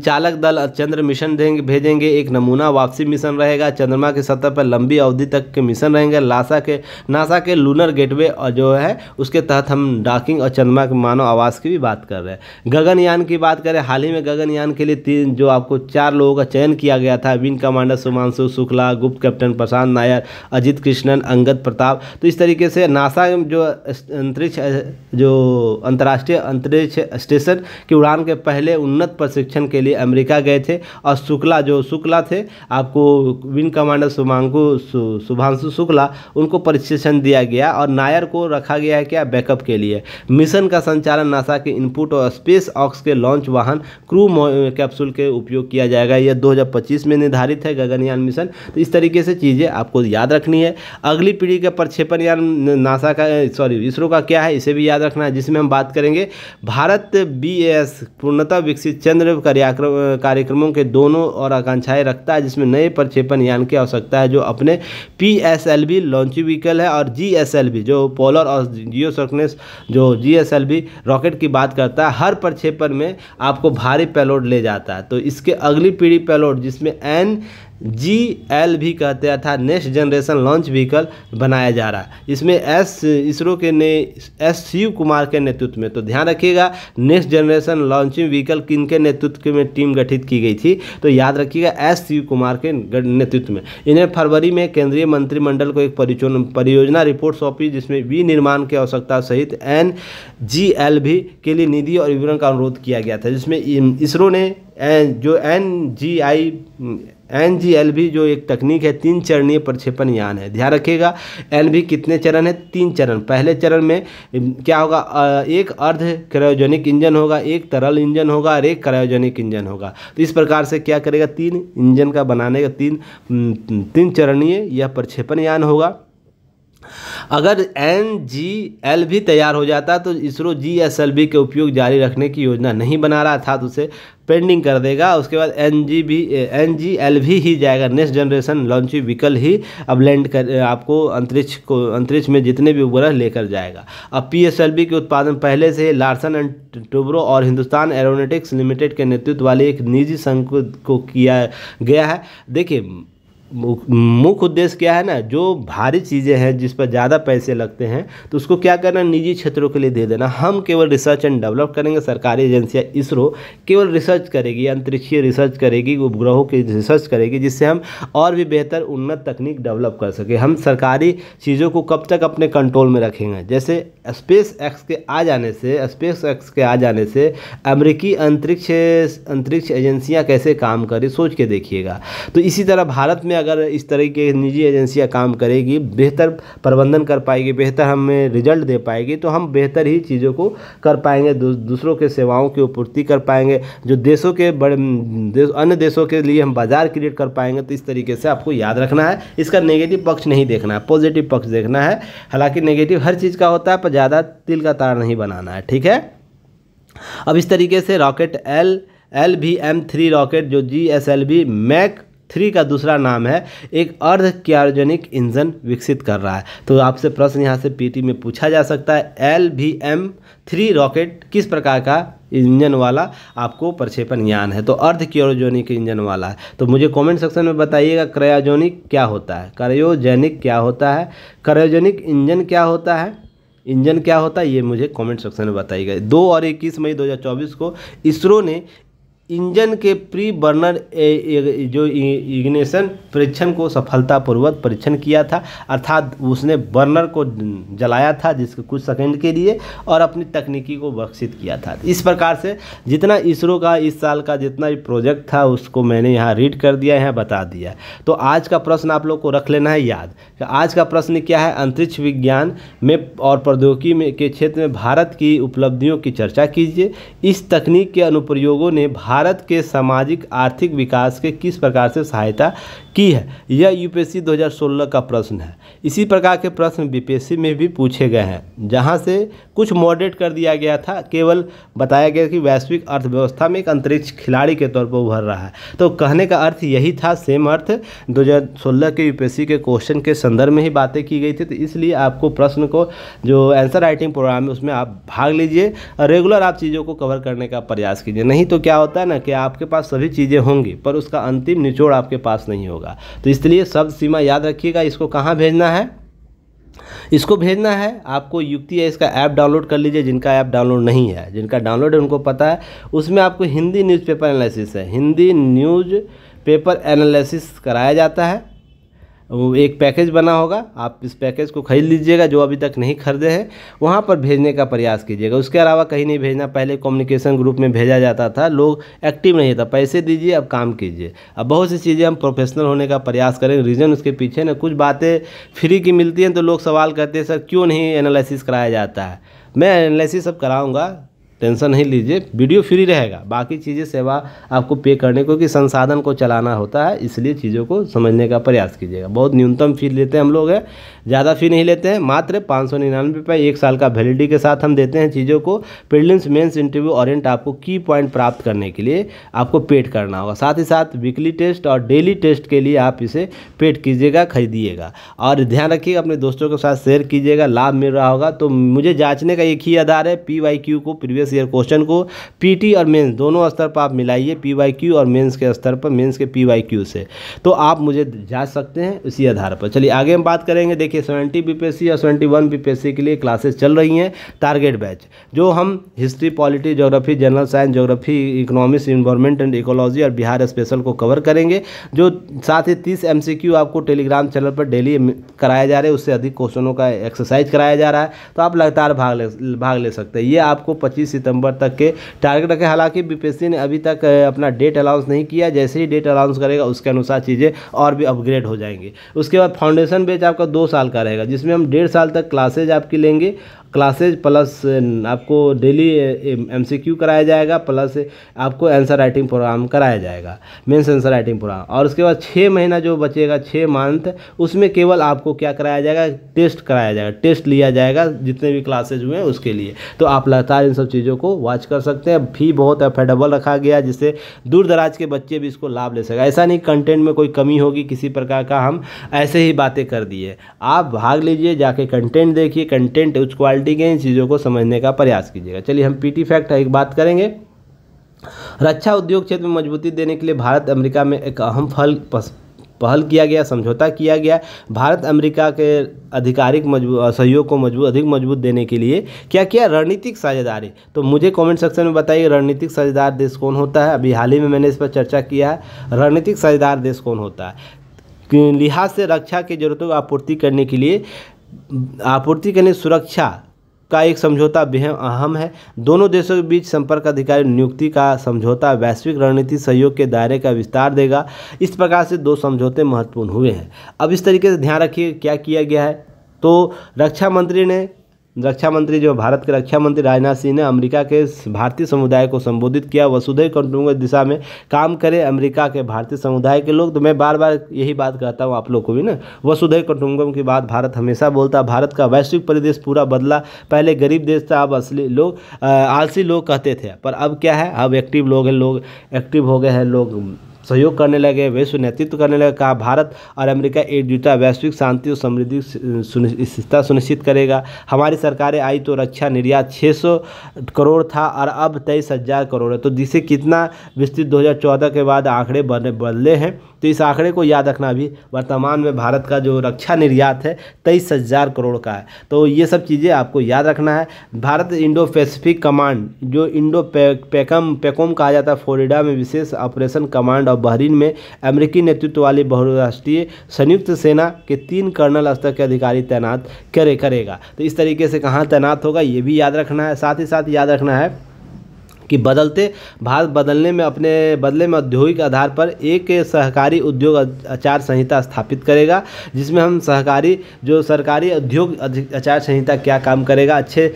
चालक दल चंद्र मिशन देंगे भेजेंगे एक नमूना वापसी मिशन रहेगा चंद्रमा के सतह पर लंबी अवधि तक के मिशन रहेंगे लासा के नासा के लूनर गेटवे जो है उसके तहत हम डाकिंग और चंद्रमा के मानव आवास की भी बात कर रहे हैं गगनयान की बात करें हाल ही में गगनयान के लिए तीन जो आपको चार लोगों का चयन किया गया था विंग कमांडर सुमांशु शुक्ला गुप्त कैप्टन प्रशांत नायर अजित कृष्णन अंगद प्रताप तो इस तरीके से नासा जो अंतरिक्ष जो अंतर्राष्ट्रीय अंतरिक्ष स्टेशन की उड़ान के पहले पहले उन्नत प्रशिक्षण के लिए अमेरिका गए थे और शुक्ला जो शुक्ला थे आपको विंग कमांडर शुभांकु शुभांशु शुक्ला उनको प्रशिक्षण दिया गया और नायर को रखा गया है क्या बैकअप के लिए मिशन का संचालन नासा के इनपुट और स्पेस ऑक्स के लॉन्च वाहन क्रू कैप्सूल के उपयोग किया जाएगा यह दो में निर्धारित है गगनयान मिशन तो इस तरीके से चीज़ें आपको याद रखनी है अगली पीढ़ी का प्रक्षेपण यान नासा का सॉरी इसरो का क्या है इसे भी याद रखना है जिसमें हम बात करेंगे भारत बी एस पूर्णतः का विकसित चंद्र कार्यक्रमों के दोनों और आकांक्षाएं रखता है जिसमें नए प्रक्षेपण यान की आवश्यकता है जो अपने पीएसएलबी लॉन्च व्हीकल है और जीएसएलबी जो पोलर और जियो सर्कनेस जो जीएसएलबी रॉकेट की बात करता है हर प्रक्षेपण में आपको भारी पेलोड ले जाता है तो इसके अगली पीढ़ी पेलोड जिसमें एन जी एल भी कहते हैं अर्थात नेक्स्ट जनरेशन लॉन्च व्हीकल बनाया जा रहा है इसमें एस इसरो के ने एस शिव कुमार के नेतृत्व में तो ध्यान रखिएगा नेक्स्ट जनरेशन लॉन्चिंग व्हीकल किन के नेतृत्व में टीम गठित की गई थी तो याद रखिएगा एस शिव कुमार के नेतृत्व में इन्हें फरवरी में केंद्रीय मंत्रिमंडल को एक परियोजना रिपोर्ट सौंपी जिसमें विनिर्माण की आवश्यकता सहित एन जी एल भी के लिए निधि और विवरण का अनुरोध किया गया था जिसमें इसरो ने एन जो N G I N G L भी जो एक तकनीक है तीन चरणीय प्रक्षेपण यान है ध्यान रखिएगा एल भी कितने चरण है तीन चरण पहले चरण में क्या होगा एक अर्ध क्रायोजेनिक इंजन होगा एक तरल इंजन होगा और एक क्रायोजेनिक इंजन होगा तो इस प्रकार से क्या करेगा तीन इंजन का बनाने का तीन तीन चरणीय यह प्रक्षेपण यान होगा अगर एन जी एल भी तैयार हो जाता तो ISRO G S L V के उपयोग जारी रखने की योजना नहीं बना रहा था तो उसे पेंडिंग कर देगा उसके बाद एन जी भी एन जी एल भी ही जाएगा नेक्स्ट जनरेशन लॉन्च व्हीकल ही अब लैंड कर आपको अंतरिक्ष को अंतरिक्ष में जितने भी उपग्रह लेकर जाएगा अब पी एस एल बी के उत्पादन पहले से लार्सन एंड टूब्रो और हिंदुस्तान एरोनेटिक्स लिमिटेड के नेतृत्व वाले एक निजी संघ को किया गया है देखिए मुख्य उद्देश्य क्या है ना जो भारी चीज़ें हैं जिस पर ज़्यादा पैसे लगते हैं तो उसको क्या करना निजी क्षेत्रों के लिए दे देना हम केवल रिसर्च एंड डेवलप करेंगे सरकारी एजेंसियाँ इसरो केवल रिसर्च करेगी अंतरिक्षीय रिसर्च करेगी उपग्रहों की रिसर्च करेगी जिससे हम और भी बेहतर उन्नत तकनीक डेवलप कर सकें हम सरकारी चीज़ों को कब तक अपने कंट्रोल में रखेंगे जैसे स्पेस एक्स के आ जाने से स्पेस एक्स के आ जाने से अमरीकी अंतरिक्ष अंतरिक्ष एजेंसियाँ कैसे काम करें सोच के देखिएगा तो इसी तरह भारत में अगर इस तरह की निजी एजेंसियाँ काम करेगी बेहतर प्रबंधन कर पाएगी बेहतर हमें रिजल्ट दे पाएगी तो हम बेहतर ही चीज़ों को कर पाएंगे दूसरों के सेवाओं की पूर्ति कर पाएंगे जो देशों के बड़े देश, अन्य देशों के लिए हम बाज़ार क्रिएट कर पाएंगे तो इस तरीके से आपको याद रखना है इसका नेगेटिव पक्ष नहीं देखना है पॉजिटिव पक्ष देखना है हालांकि नेगेटिव हर चीज़ का होता है पर ज़्यादा तिल का तार नहीं बनाना है ठीक है अब इस तरीके से rocket L L V M three rocket जो G S L V Mark three का दूसरा नाम है एक अर्ध क्यार्जनिक इंजन विकसित कर रहा है तो आपसे प्रश्न यहाँ से पीटी में पूछा जा सकता है एल भी एम थ्री रॉकेट किस प्रकार का इंजन वाला आपको प्रक्षेपण ज्ञान है तो अर्ध क्योरोजोनिक इंजन वाला है तो मुझे कमेंट सेक्शन में बताइएगा क्रयाजोनिक क्या होता है क्रयोजेनिक क्या होता है क्रयोजेनिक इंजन क्या होता है इंजन क्या होता है ये मुझे कमेंट सेक्शन में बताइएगा दो और इक्कीस मई 2024 को इसरो ने इंजन के प्री बर्नर जो इग्निशन परीक्षण को सफलतापूर्वक परीक्षण किया था अर्थात उसने बर्नर को जलाया था जिसके कुछ सेकंड के लिए और अपनी तकनीकी को विकसित किया था इस प्रकार से जितना इसरो का इस साल का जितना भी प्रोजेक्ट था उसको मैंने यहाँ रीड कर दिया यहाँ बता दिया तो आज का प्रश्न आप लोग को रख लेना है याद आज का प्रश्न क्या है अंतरिक्ष विज्ञान में और प्रौद्योगिकी में के क्षेत्र में भारत की उपलब्धियों की चर्चा कीजिए इस तकनीक के अनुप्रयोगों ने भारत भारत के सामाजिक आर्थिक विकास के किस प्रकार से सहायता की है यह यूपीएससी 2016 का प्रश्न है इसी प्रकार के प्रश्न बीपीएससी में भी पूछे गए हैं जहां से कुछ मॉडरेट कर दिया गया था केवल बताया गया कि वैश्विक अर्थव्यवस्था में एक अंतरिक्ष खिलाड़ी के तौर पर उभर रहा है तो कहने का अर्थ यही था सेम अर्थ 2016 के यूपीएससी के क्वेश्चन के संदर्भ में ही बातें की गई थी तो इसलिए आपको प्रश्न को जो आंसर राइटिंग प्रोग्राम है उसमें आप भाग लीजिए रेगुलर आप चीज़ों को कवर करने का प्रयास कीजिए नहीं तो क्या होता है है ना कि आपके पास सभी चीज़ें होंगी पर उसका अंतिम निचोड़ आपके पास नहीं होगा तो इसलिए शब्द सीमा याद रखिएगा इसको कहाँ भेजना है इसको भेजना है आपको युक्ति है इसका ऐप डाउनलोड कर लीजिए जिनका ऐप डाउनलोड नहीं है जिनका डाउनलोड है उनको पता है उसमें आपको हिंदी न्यूज़पेपर एनालिसिस है हिंदी न्यूज़ पेपर एनालिसिस कराया जाता है वो एक पैकेज बना होगा आप इस पैकेज को ख़रीद लीजिएगा जो अभी तक नहीं खरीदे हैं वहाँ पर भेजने का प्रयास कीजिएगा उसके अलावा कहीं नहीं भेजना पहले कम्युनिकेशन ग्रुप में भेजा जाता था लोग एक्टिव नहीं था पैसे दीजिए अब काम कीजिए अब बहुत सी चीज़ें हम प्रोफेशनल होने का प्रयास करें रीज़न उसके पीछे ना कुछ बातें फ्री की मिलती हैं तो लोग सवाल करते हैं सर क्यों नहीं एनालिसिस कराया जाता है मैं एनालिसिस अब कराऊँगा टेंशन नहीं लीजिए वीडियो फ्री रहेगा बाकी चीज़ें सेवा आपको पे करने को कि संसाधन को चलाना होता है इसलिए चीज़ों को समझने का प्रयास कीजिएगा बहुत न्यूनतम फीस लेते हैं हम लोग हैं ज़्यादा फ़ी नहीं लेते हैं मात्र पाँच सौ निन्यानवे रुपये एक साल का वैलिडिटी के साथ हम देते हैं चीज़ों को प्रिलिम्स मेंस इंटरव्यू ओरिएंट आपको की पॉइंट प्राप्त करने के लिए आपको पेड करना होगा साथ ही साथ वीकली टेस्ट और डेली टेस्ट के लिए आप इसे पेड कीजिएगा खरीदिएगा और ध्यान रखिएगा अपने दोस्तों के साथ शेयर कीजिएगा लाभ मिल रहा होगा तो मुझे जाँचने का एक ही आधार है पी वाई क्यू को प्रीवियस ईयर क्वेश्चन को टी और मेन्स दोनों स्तर पर आप मिलाइए पी वाई क्यू और मेन्स के स्तर पर मेन्स के पी वाई क्यू से तो आप मुझे जाँच सकते हैं इसी आधार पर चलिए आगे हम बात करेंगे देखिए देखिए सेवेंटी बीपीएससी या सेवेंटी वन बीपीएससी के लिए क्लासेस चल रही हैं टारगेट बैच जो हम history polity geography general science geography economics environment and ecology और बिहार स्पेशल को कवर करेंगे जो साथ ही तीस एम आपको टेलीग्राम चैनल पर डेली कराया जा रहे हैं उससे अधिक क्वेश्चनों का एक्सरसाइज कराया जा रहा है तो आप लगातार भाग ले भाग ले सकते हैं ये आपको पच्चीस सितंबर तक के टारगेट रखें हालांकि बीपीएससी ने अभी तक अपना डेट अनाउंस नहीं किया जैसे ही डेट अनाउंस करेगा उसके अनुसार चीज़ें और भी अपग्रेड हो जाएंगी उसके बाद फाउंडेशन बेच आपका दो साल साल का रहेगा जिसमें हम डेढ़ साल तक क्लासेज आपकी लेंगे क्लासेज प्लस uh, आपको डेली एमसीक्यू uh, कराया जाएगा प्लस आपको आंसर राइटिंग प्रोग्राम कराया जाएगा मेंस आंसर राइटिंग प्रोग्राम और उसके बाद छः महीना जो बचेगा छः मंथ उसमें केवल आपको क्या कराया जाएगा टेस्ट कराया जाएगा टेस्ट लिया जाएगा जितने भी क्लासेज हुए हैं उसके लिए तो आप लगातार इन सब चीज़ों को वॉच कर सकते हैं फी बहुत अफेडेबल रखा गया जिससे दूर दराज के बच्चे भी इसको लाभ ले सके ऐसा नहीं कंटेंट में कोई कमी होगी किसी प्रकार का हम ऐसे ही बातें कर दिए आप भाग लीजिए जाके कंटेंट देखिए कंटेंट उच्च क्वालिटी ठीक के इन चीज़ों को समझने का प्रयास कीजिएगा चलिए हम पीटी फैक्ट एक बात करेंगे रक्षा उद्योग क्षेत्र में मजबूती देने के लिए भारत अमेरिका में एक अहम फल पहल किया गया समझौता किया गया भारत अमेरिका के आधिकारिक मजबूत सहयोग को मजबूत अधिक मजबूत देने के लिए क्या किया रणनीतिक साझेदारी तो मुझे कमेंट सेक्शन में बताइए रणनीतिक साझेदार देश कौन होता है अभी हाल ही में मैंने इस पर चर्चा किया है रणनीतिक साझेदार देश कौन होता है लिहाज से रक्षा की जरूरतों को आपूर्ति करने के लिए आपूर्ति करने सुरक्षा का एक समझौता बेहद अहम है दोनों देशों के बीच संपर्क अधिकारी नियुक्ति का समझौता वैश्विक रणनीति सहयोग के दायरे का विस्तार देगा इस प्रकार से दो समझौते महत्वपूर्ण हुए हैं अब इस तरीके से ध्यान रखिए क्या किया गया है तो रक्षा मंत्री ने रक्षा मंत्री जो भारत के रक्षा मंत्री राजनाथ सिंह ने अमेरिका के भारतीय समुदाय को संबोधित किया वसुधैव कुटुंबम दिशा में काम करें अमेरिका के भारतीय समुदाय के लोग तो मैं बार बार यही बात कहता हूँ आप लोग को भी ना वसुधैव कुटुंबम की बात भारत हमेशा बोलता है भारत का वैश्विक परिदेश पूरा बदला पहले गरीब देश था अब असली लोग आलसी लोग कहते थे पर अब क्या है अब एक्टिव लोग हैं लोग एक्टिव हो गए हैं लोग सहयोग करने लगे विश्व नेतृत्व करने लगे कहा भारत और अमेरिका एकजुटा वैश्विक शांति और समृद्धि स्थिरता सुनिश्चित करेगा हमारी सरकारें आई तो रक्षा निर्यात 600 करोड़ था और अब तेईस हज़ार करोड़ है तो जिसे कितना विस्तृत 2014 के बाद आंकड़े बदले हैं तो इस आंकड़े को याद रखना भी वर्तमान में भारत का जो रक्षा निर्यात है तेईस हज़ार करोड़ का है तो ये सब चीज़ें आपको याद रखना है भारत इंडो पैसिफिक कमांड जो इंडो पैकम पैकोम कहा जाता है फ्लोरिडा में विशेष ऑपरेशन कमांड और बहरीन में अमेरिकी नेतृत्व वाली बहुराष्ट्रीय संयुक्त सेना के तीन कर्नल स्तर के अधिकारी तैनात करे करेगा तो इस तरीके से कहाँ तैनात होगा ये भी याद रखना है साथ ही साथ याद रखना है कि बदलते भारत बदलने में अपने बदले में औद्योगिक आधार पर एक सहकारी उद्योग आचार संहिता स्थापित करेगा जिसमें हम सहकारी जो सरकारी उद्योग आचार संहिता क्या काम करेगा अच्छे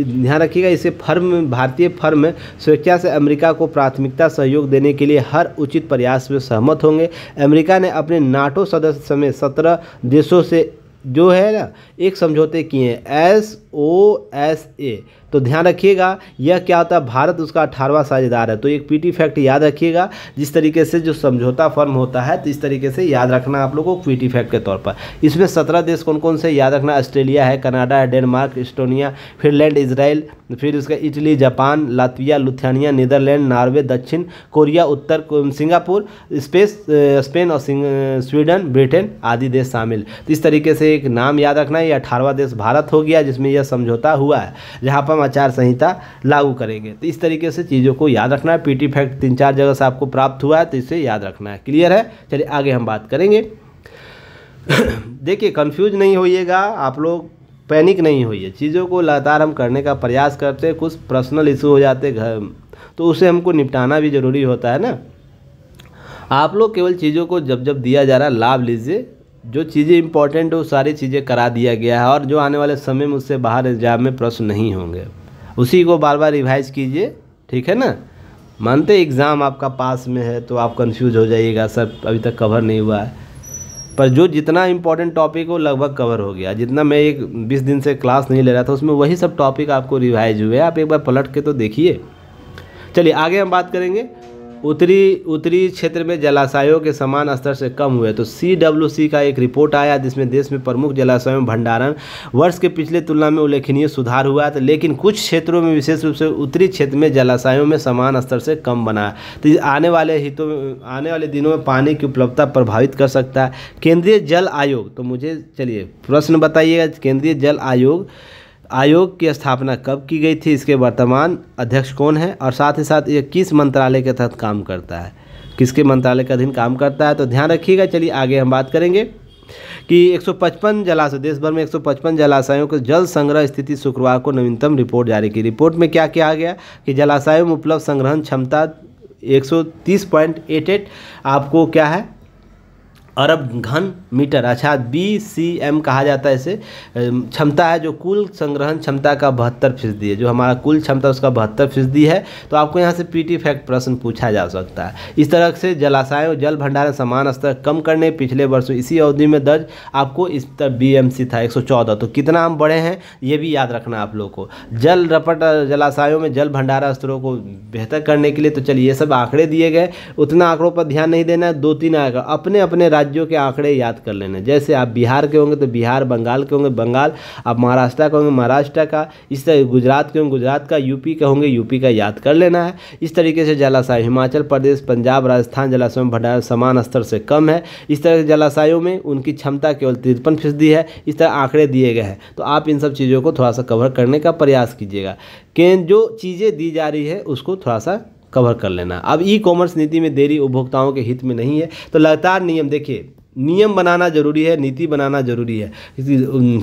ध्यान रखिएगा इसे फर्म भारतीय फर्म स्वेच्छा से अमेरिका को प्राथमिकता सहयोग देने के लिए हर उचित प्रयास में सहमत होंगे अमेरिका ने अपने नाटो सदस्य समेत सत्रह देशों से जो है ना एक समझौते किए हैं एस ओ एस ए तो ध्यान रखिएगा यह क्या होता है भारत उसका अठारहवा साझेदार है तो एक पीटी फैक्ट याद रखिएगा जिस तरीके से जो समझौता फर्म होता है तो इस तरीके से याद रखना आप लोगों को पीटी फैक्ट के तौर पर इसमें सत्रह देश कौन कौन से याद रखना ऑस्ट्रेलिया है कनाडा है डेनमार्क एस्टोनिया फिनलैंड इसराइल फिर उसका Italy Japan Latvia Lithuania Netherland Norway दक्षिण कोरिया उत्तर सिंगापुर स्पेस स्पेन और स्वीडन ब्रिटेन आदि देश शामिल तो इस तरीके से एक नाम याद रखना ये अठारहवा देश भारत हो गया जिसमें यह यह समझौता हुआ है जहाँ पर हम आचार संहिता लागू करेंगे तो इस तरीके से चीज़ों को याद रखना है पीटी फैक्ट तीन चार जगह से आपको प्राप्त हुआ है तो इसे याद रखना है क्लियर है चलिए आगे हम बात करेंगे *clears throat* देखिए कन्फ्यूज नहीं होइएगा आप लोग पैनिक नहीं होइए चीज़ों को लगातार हम करने का प्रयास करते हैं कुछ पर्सनल इशू हो जाते घर तो उसे हमको निपटाना भी ज़रूरी होता है ना आप लोग केवल चीज़ों को जब जब दिया जा रहा है लाभ लीजिए जो चीज़ें इंपॉर्टेंट वो सारी चीज़ें करा दिया गया है और जो आने वाले समय में उससे बाहर एग्जाम में प्रश्न नहीं होंगे उसी को बार बार रिवाइज कीजिए ठीक है ना मानते एग्ज़ाम आपका पास में है तो आप कंफ्यूज हो जाइएगा सर अभी तक कवर नहीं हुआ है पर जो जितना इम्पोर्टेंट टॉपिक वो लगभग कवर हो गया जितना मैं एक बीस दिन से क्लास नहीं ले रहा था उसमें वही सब टॉपिक आपको रिवाइज हुए आप एक बार पलट के तो देखिए चलिए आगे हम बात करेंगे उत्तरी उत्तरी क्षेत्र में जलाशयों के समान स्तर से कम हुए तो सी डब्ल्यू सी का एक रिपोर्ट आया जिसमें देश में प्रमुख जलाशयों में भंडारण वर्ष के पिछले तुलना में उल्लेखनीय सुधार हुआ था लेकिन कुछ क्षेत्रों में विशेष रूप से उत्तरी क्षेत्र में जलाशयों में समान स्तर से कम बना तो आने वाले हितों में आने वाले दिनों में पानी की उपलब्धता प्रभावित कर सकता है केंद्रीय जल आयोग तो मुझे चलिए प्रश्न बताइएगा केंद्रीय जल आयोग आयोग की स्थापना कब की गई थी इसके वर्तमान अध्यक्ष कौन है और साथ ही साथ ये किस मंत्रालय के तहत काम करता है किसके मंत्रालय के अधीन काम करता है तो ध्यान रखिएगा चलिए आगे हम बात करेंगे कि 155 जलाशय देश भर में 155 जलाशयों के जल संग्रह स्थिति शुक्रवार को नवीनतम रिपोर्ट जारी की रिपोर्ट में क्या किया गया कि जलाशयों में उपलब्ध संग्रहण क्षमता एक आपको क्या है अरब घन मीटर अर्थात बी सी एम कहा जाता है इसे क्षमता है जो कुल संग्रहण क्षमता का बहत्तर फीसदी है जो हमारा कुल क्षमता उसका बहत्तर फीसदी है तो आपको यहाँ से पीटी फैक्ट प्रश्न पूछा जा सकता है इस तरह से जलाशयों जल भंडारण समान स्तर कम करने पिछले वर्षों इसी अवधि में दर्ज आपको इस तरह बी एम सी था एक सौ चौदह तो कितना हम बढ़े हैं ये भी याद रखना आप लोग को जल रपट जलाशयों में जल भंडारण स्तरों को बेहतर करने के लिए तो चलिए ये सब आंकड़े दिए गए उतना आंकड़ों पर ध्यान नहीं देना है दो तीन आंकड़ा अपने अपने राज्यों के आंकड़े याद कर लेना जैसे आप बिहार के होंगे तो बिहार बंगाल के होंगे बंगाल आप महाराष्ट्र के होंगे महाराष्ट्र का इस तरह गुजरात के होंगे गुजरात का यूपी के होंगे यूपी का याद कर लेना है इस तरीके से जलाशय हिमाचल प्रदेश पंजाब राजस्थान जलाशयों में भंडारण समान स्तर से कम है इस तरह के जलाशयों में उनकी क्षमता केवल तिरपन फीसदी है इस तरह आंकड़े दिए गए हैं तो आप इन सब चीज़ों को थोड़ा सा कवर करने का प्रयास कीजिएगा केंद्र जो चीज़ें दी जा रही है उसको थोड़ा सा कवर कर लेना अब ई कॉमर्स नीति में देरी उपभोक्ताओं के हित में नहीं है तो लगातार नियम देखिए नियम बनाना जरूरी है नीति बनाना जरूरी है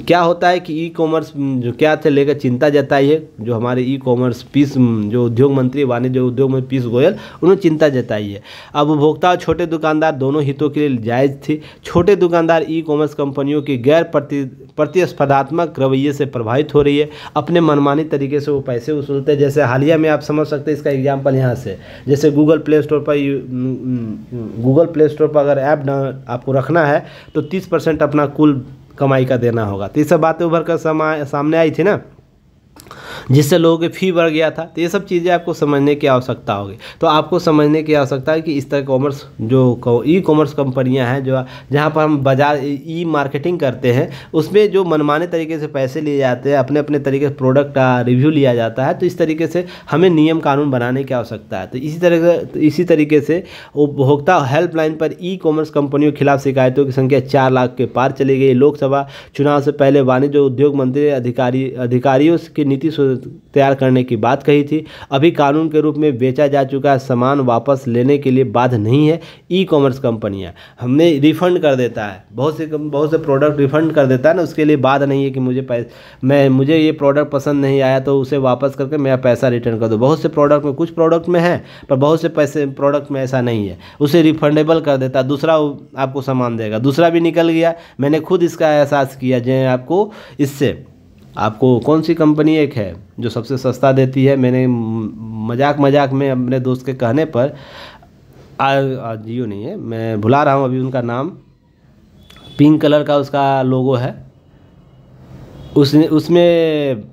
क्या होता है कि ई कॉमर्स जो क्या थे लेकर चिंता जताई है जो हमारे ई कॉमर्स पीस जो उद्योग मंत्री वाणिज्य उद्योग मंत्री पीस गोयल उन्होंने चिंता जताई है अब उपभोक्ता और छोटे दुकानदार दोनों हितों के लिए जायज़ थी छोटे दुकानदार ई कॉमर्स कंपनियों की गैर प्रति प्रतिस्पर्धात्मक रवैये से प्रभावित हो रही है अपने मनमानी तरीके से वो पैसे वसूलते हैं जैसे हालिया में आप समझ सकते हैं इसका एग्जाम्पल यहाँ से जैसे गूगल प्ले स्टोर पर गूगल प्ले स्टोर पर अगर ऐप आपको रखना है तो तीस परसेंट अपना कुल कमाई का देना होगा तो ये सब बातें उभर कर सामने आई थी ना जिससे लोगों की फी बढ़ गया था तो ये सब चीज़ें आपको समझने की आवश्यकता होगी तो आपको समझने की आवश्यकता है कि इस तरह कॉमर्स जो ई कॉमर्स कंपनियाँ हैं जो जहाँ पर हम बाजार ई मार्केटिंग करते हैं उसमें जो मनमाने तरीके से पैसे लिए जाते हैं अपने अपने तरीके से प्रोडक्ट का रिव्यू लिया जाता है तो इस तरीके से हमें नियम कानून बनाने की आवश्यकता है तो इसी तरह तो इसी तरीके से उपभोक्ता हेल्पलाइन पर ई कॉमर्स कंपनियों के खिलाफ शिकायतों की संख्या चार लाख के पार चली गई लोकसभा चुनाव से पहले वाणिज्य उद्योग मंत्री अधिकारी अधिकारियों की नीति तैयार करने की बात कही थी अभी कानून के रूप में बेचा जा चुका सामान वापस लेने के लिए बाध नहीं है ई कॉमर्स कंपनियाँ हमने रिफ़ंड कर देता है बहुत से बहुत से प्रोडक्ट रिफ़ंड कर देता है ना उसके लिए बाध नहीं है कि मुझे पैस मैं मुझे ये प्रोडक्ट पसंद नहीं आया तो उसे वापस करके मेरा पैसा रिटर्न कर दो बहुत से प्रोडक्ट में कुछ प्रोडक्ट में है पर बहुत से पैसे प्रोडक्ट में ऐसा नहीं है उसे रिफंडेबल कर देता है दूसरा आपको सामान देगा दूसरा भी निकल गया मैंने खुद इसका एहसास किया जो आपको इससे आपको कौन सी कंपनी एक है जो सबसे सस्ता देती है मैंने मजाक मजाक में अपने दोस्त के कहने पर जियो नहीं है मैं भुला रहा हूँ अभी उनका नाम पिंक कलर का उसका लोगो है उसने उसमें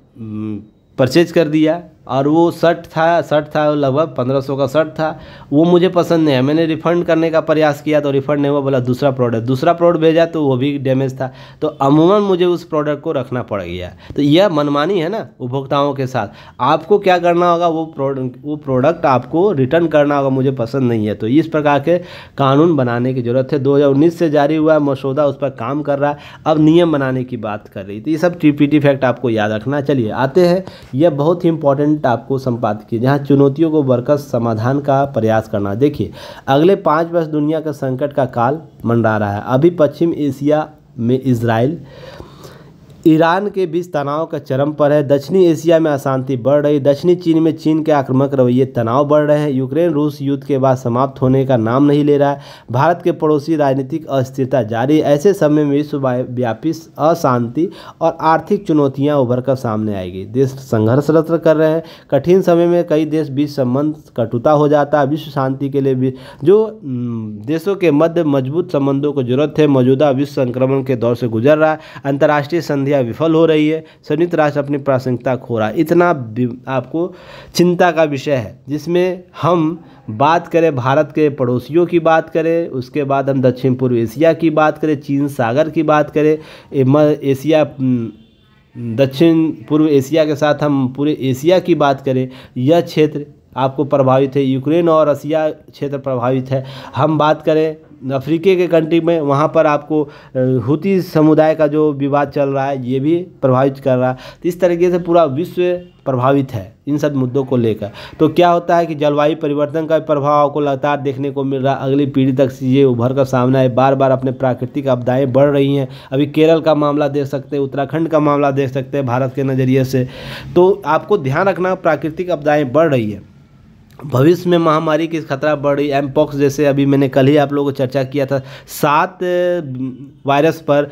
परचेज कर दिया और वो शर्ट था शर्ट था लगभग पंद्रह सौ का शर्ट था वो मुझे पसंद नहीं है मैंने रिफ़ंड करने का प्रयास किया तो रिफ़ंड नहीं हुआ बोला दूसरा प्रोडक्ट दूसरा प्रोडक्ट भेजा तो वो भी डैमेज था तो अमूमन मुझे उस प्रोडक्ट को रखना पड़ गया तो यह मनमानी है ना उपभोक्ताओं के साथ आपको क्या करना होगा वो प्रोडक्ट वो प्रोडक्ट आपको रिटर्न करना होगा मुझे पसंद नहीं है तो इस प्रकार के कानून बनाने की ज़रूरत है दो से जारी हुआ मसौदा उस पर काम कर रहा है अब नियम बनाने की बात कर रही तो ये सब टी फैक्ट आपको याद रखना चलिए आते हैं यह बहुत ही इंपॉर्टेंट कंटेंट आपको संपादित किए जहाँ चुनौतियों को बरकस समाधान का प्रयास करना देखिए अगले पाँच वर्ष दुनिया का संकट का काल मंडरा रहा है अभी पश्चिम एशिया में इसराइल ईरान के बीच तनाव का चरम पर है दक्षिणी एशिया में अशांति बढ़ रही दक्षिणी चीन में चीन के आक्रामक रवैये तनाव बढ़ रहे हैं यूक्रेन रूस युद्ध के बाद समाप्त होने का नाम नहीं ले रहा है भारत के पड़ोसी राजनीतिक अस्थिरता जारी ऐसे समय में विश्वव्यापी अशांति और आर्थिक चुनौतियाँ उभर कर सामने आएगी देश संघर्षरत कर रहे हैं कठिन समय में कई देश बीच संबंध कटुता हो जाता है विश्व शांति के लिए जो देशों के मध्य मजबूत संबंधों को जरूरत है मौजूदा विश्व संक्रमण के दौर से गुजर रहा है अंतर्राष्ट्रीय संध्या प्रक्रिया विफल हो रही है संयुक्त राष्ट्र अपनी प्रासंगिकता खो रहा है इतना आपको चिंता का विषय है जिसमें हम बात करें भारत के पड़ोसियों की बात करें उसके बाद हम दक्षिण पूर्व एशिया की बात करें चीन सागर की बात करें एशिया दक्षिण पूर्व एशिया के साथ हम पूरे एशिया की बात करें यह क्षेत्र आपको प्रभावित है यूक्रेन और रसिया क्षेत्र प्रभावित है हम बात करें अफ्रीके के कंट्री में वहाँ पर आपको हूती समुदाय का जो विवाद चल रहा है ये भी प्रभावित कर रहा है तो इस तरीके से पूरा विश्व प्रभावित है इन सब मुद्दों को लेकर तो क्या होता है कि जलवायु परिवर्तन का प्रभाव आपको लगातार देखने को मिल रहा है अगली पीढ़ी तक ये उभर कर सामना है बार बार अपने प्राकृतिक आपदाएँ बढ़ रही हैं अभी केरल का मामला देख सकते हैं उत्तराखंड का मामला देख सकते हैं भारत के नज़रिए से तो आपको ध्यान रखना प्राकृतिक आपदाएँ बढ़ रही है भविष्य में महामारी की खतरा बढ़ी एम पॉक्स जैसे अभी मैंने कल ही आप लोगों को चर्चा किया था सात वायरस पर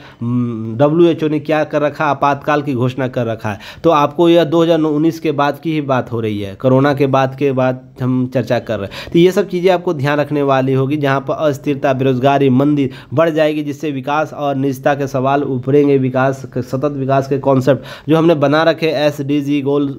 डब्ल्यू एच ओ ने क्या कर रखा आपातकाल की घोषणा कर रखा है तो आपको यह 2019 के बाद की ही बात हो रही है कोरोना के बाद के बाद हम चर्चा कर रहे हैं तो ये सब चीज़ें आपको ध्यान रखने वाली होगी जहाँ पर अस्थिरता बेरोजगारी मंदी बढ़ जाएगी जिससे विकास और निजता के सवाल उभरेंगे विकास सतत विकास के कॉन्सेप्ट जो हमने बना रखे एस डी जी गोल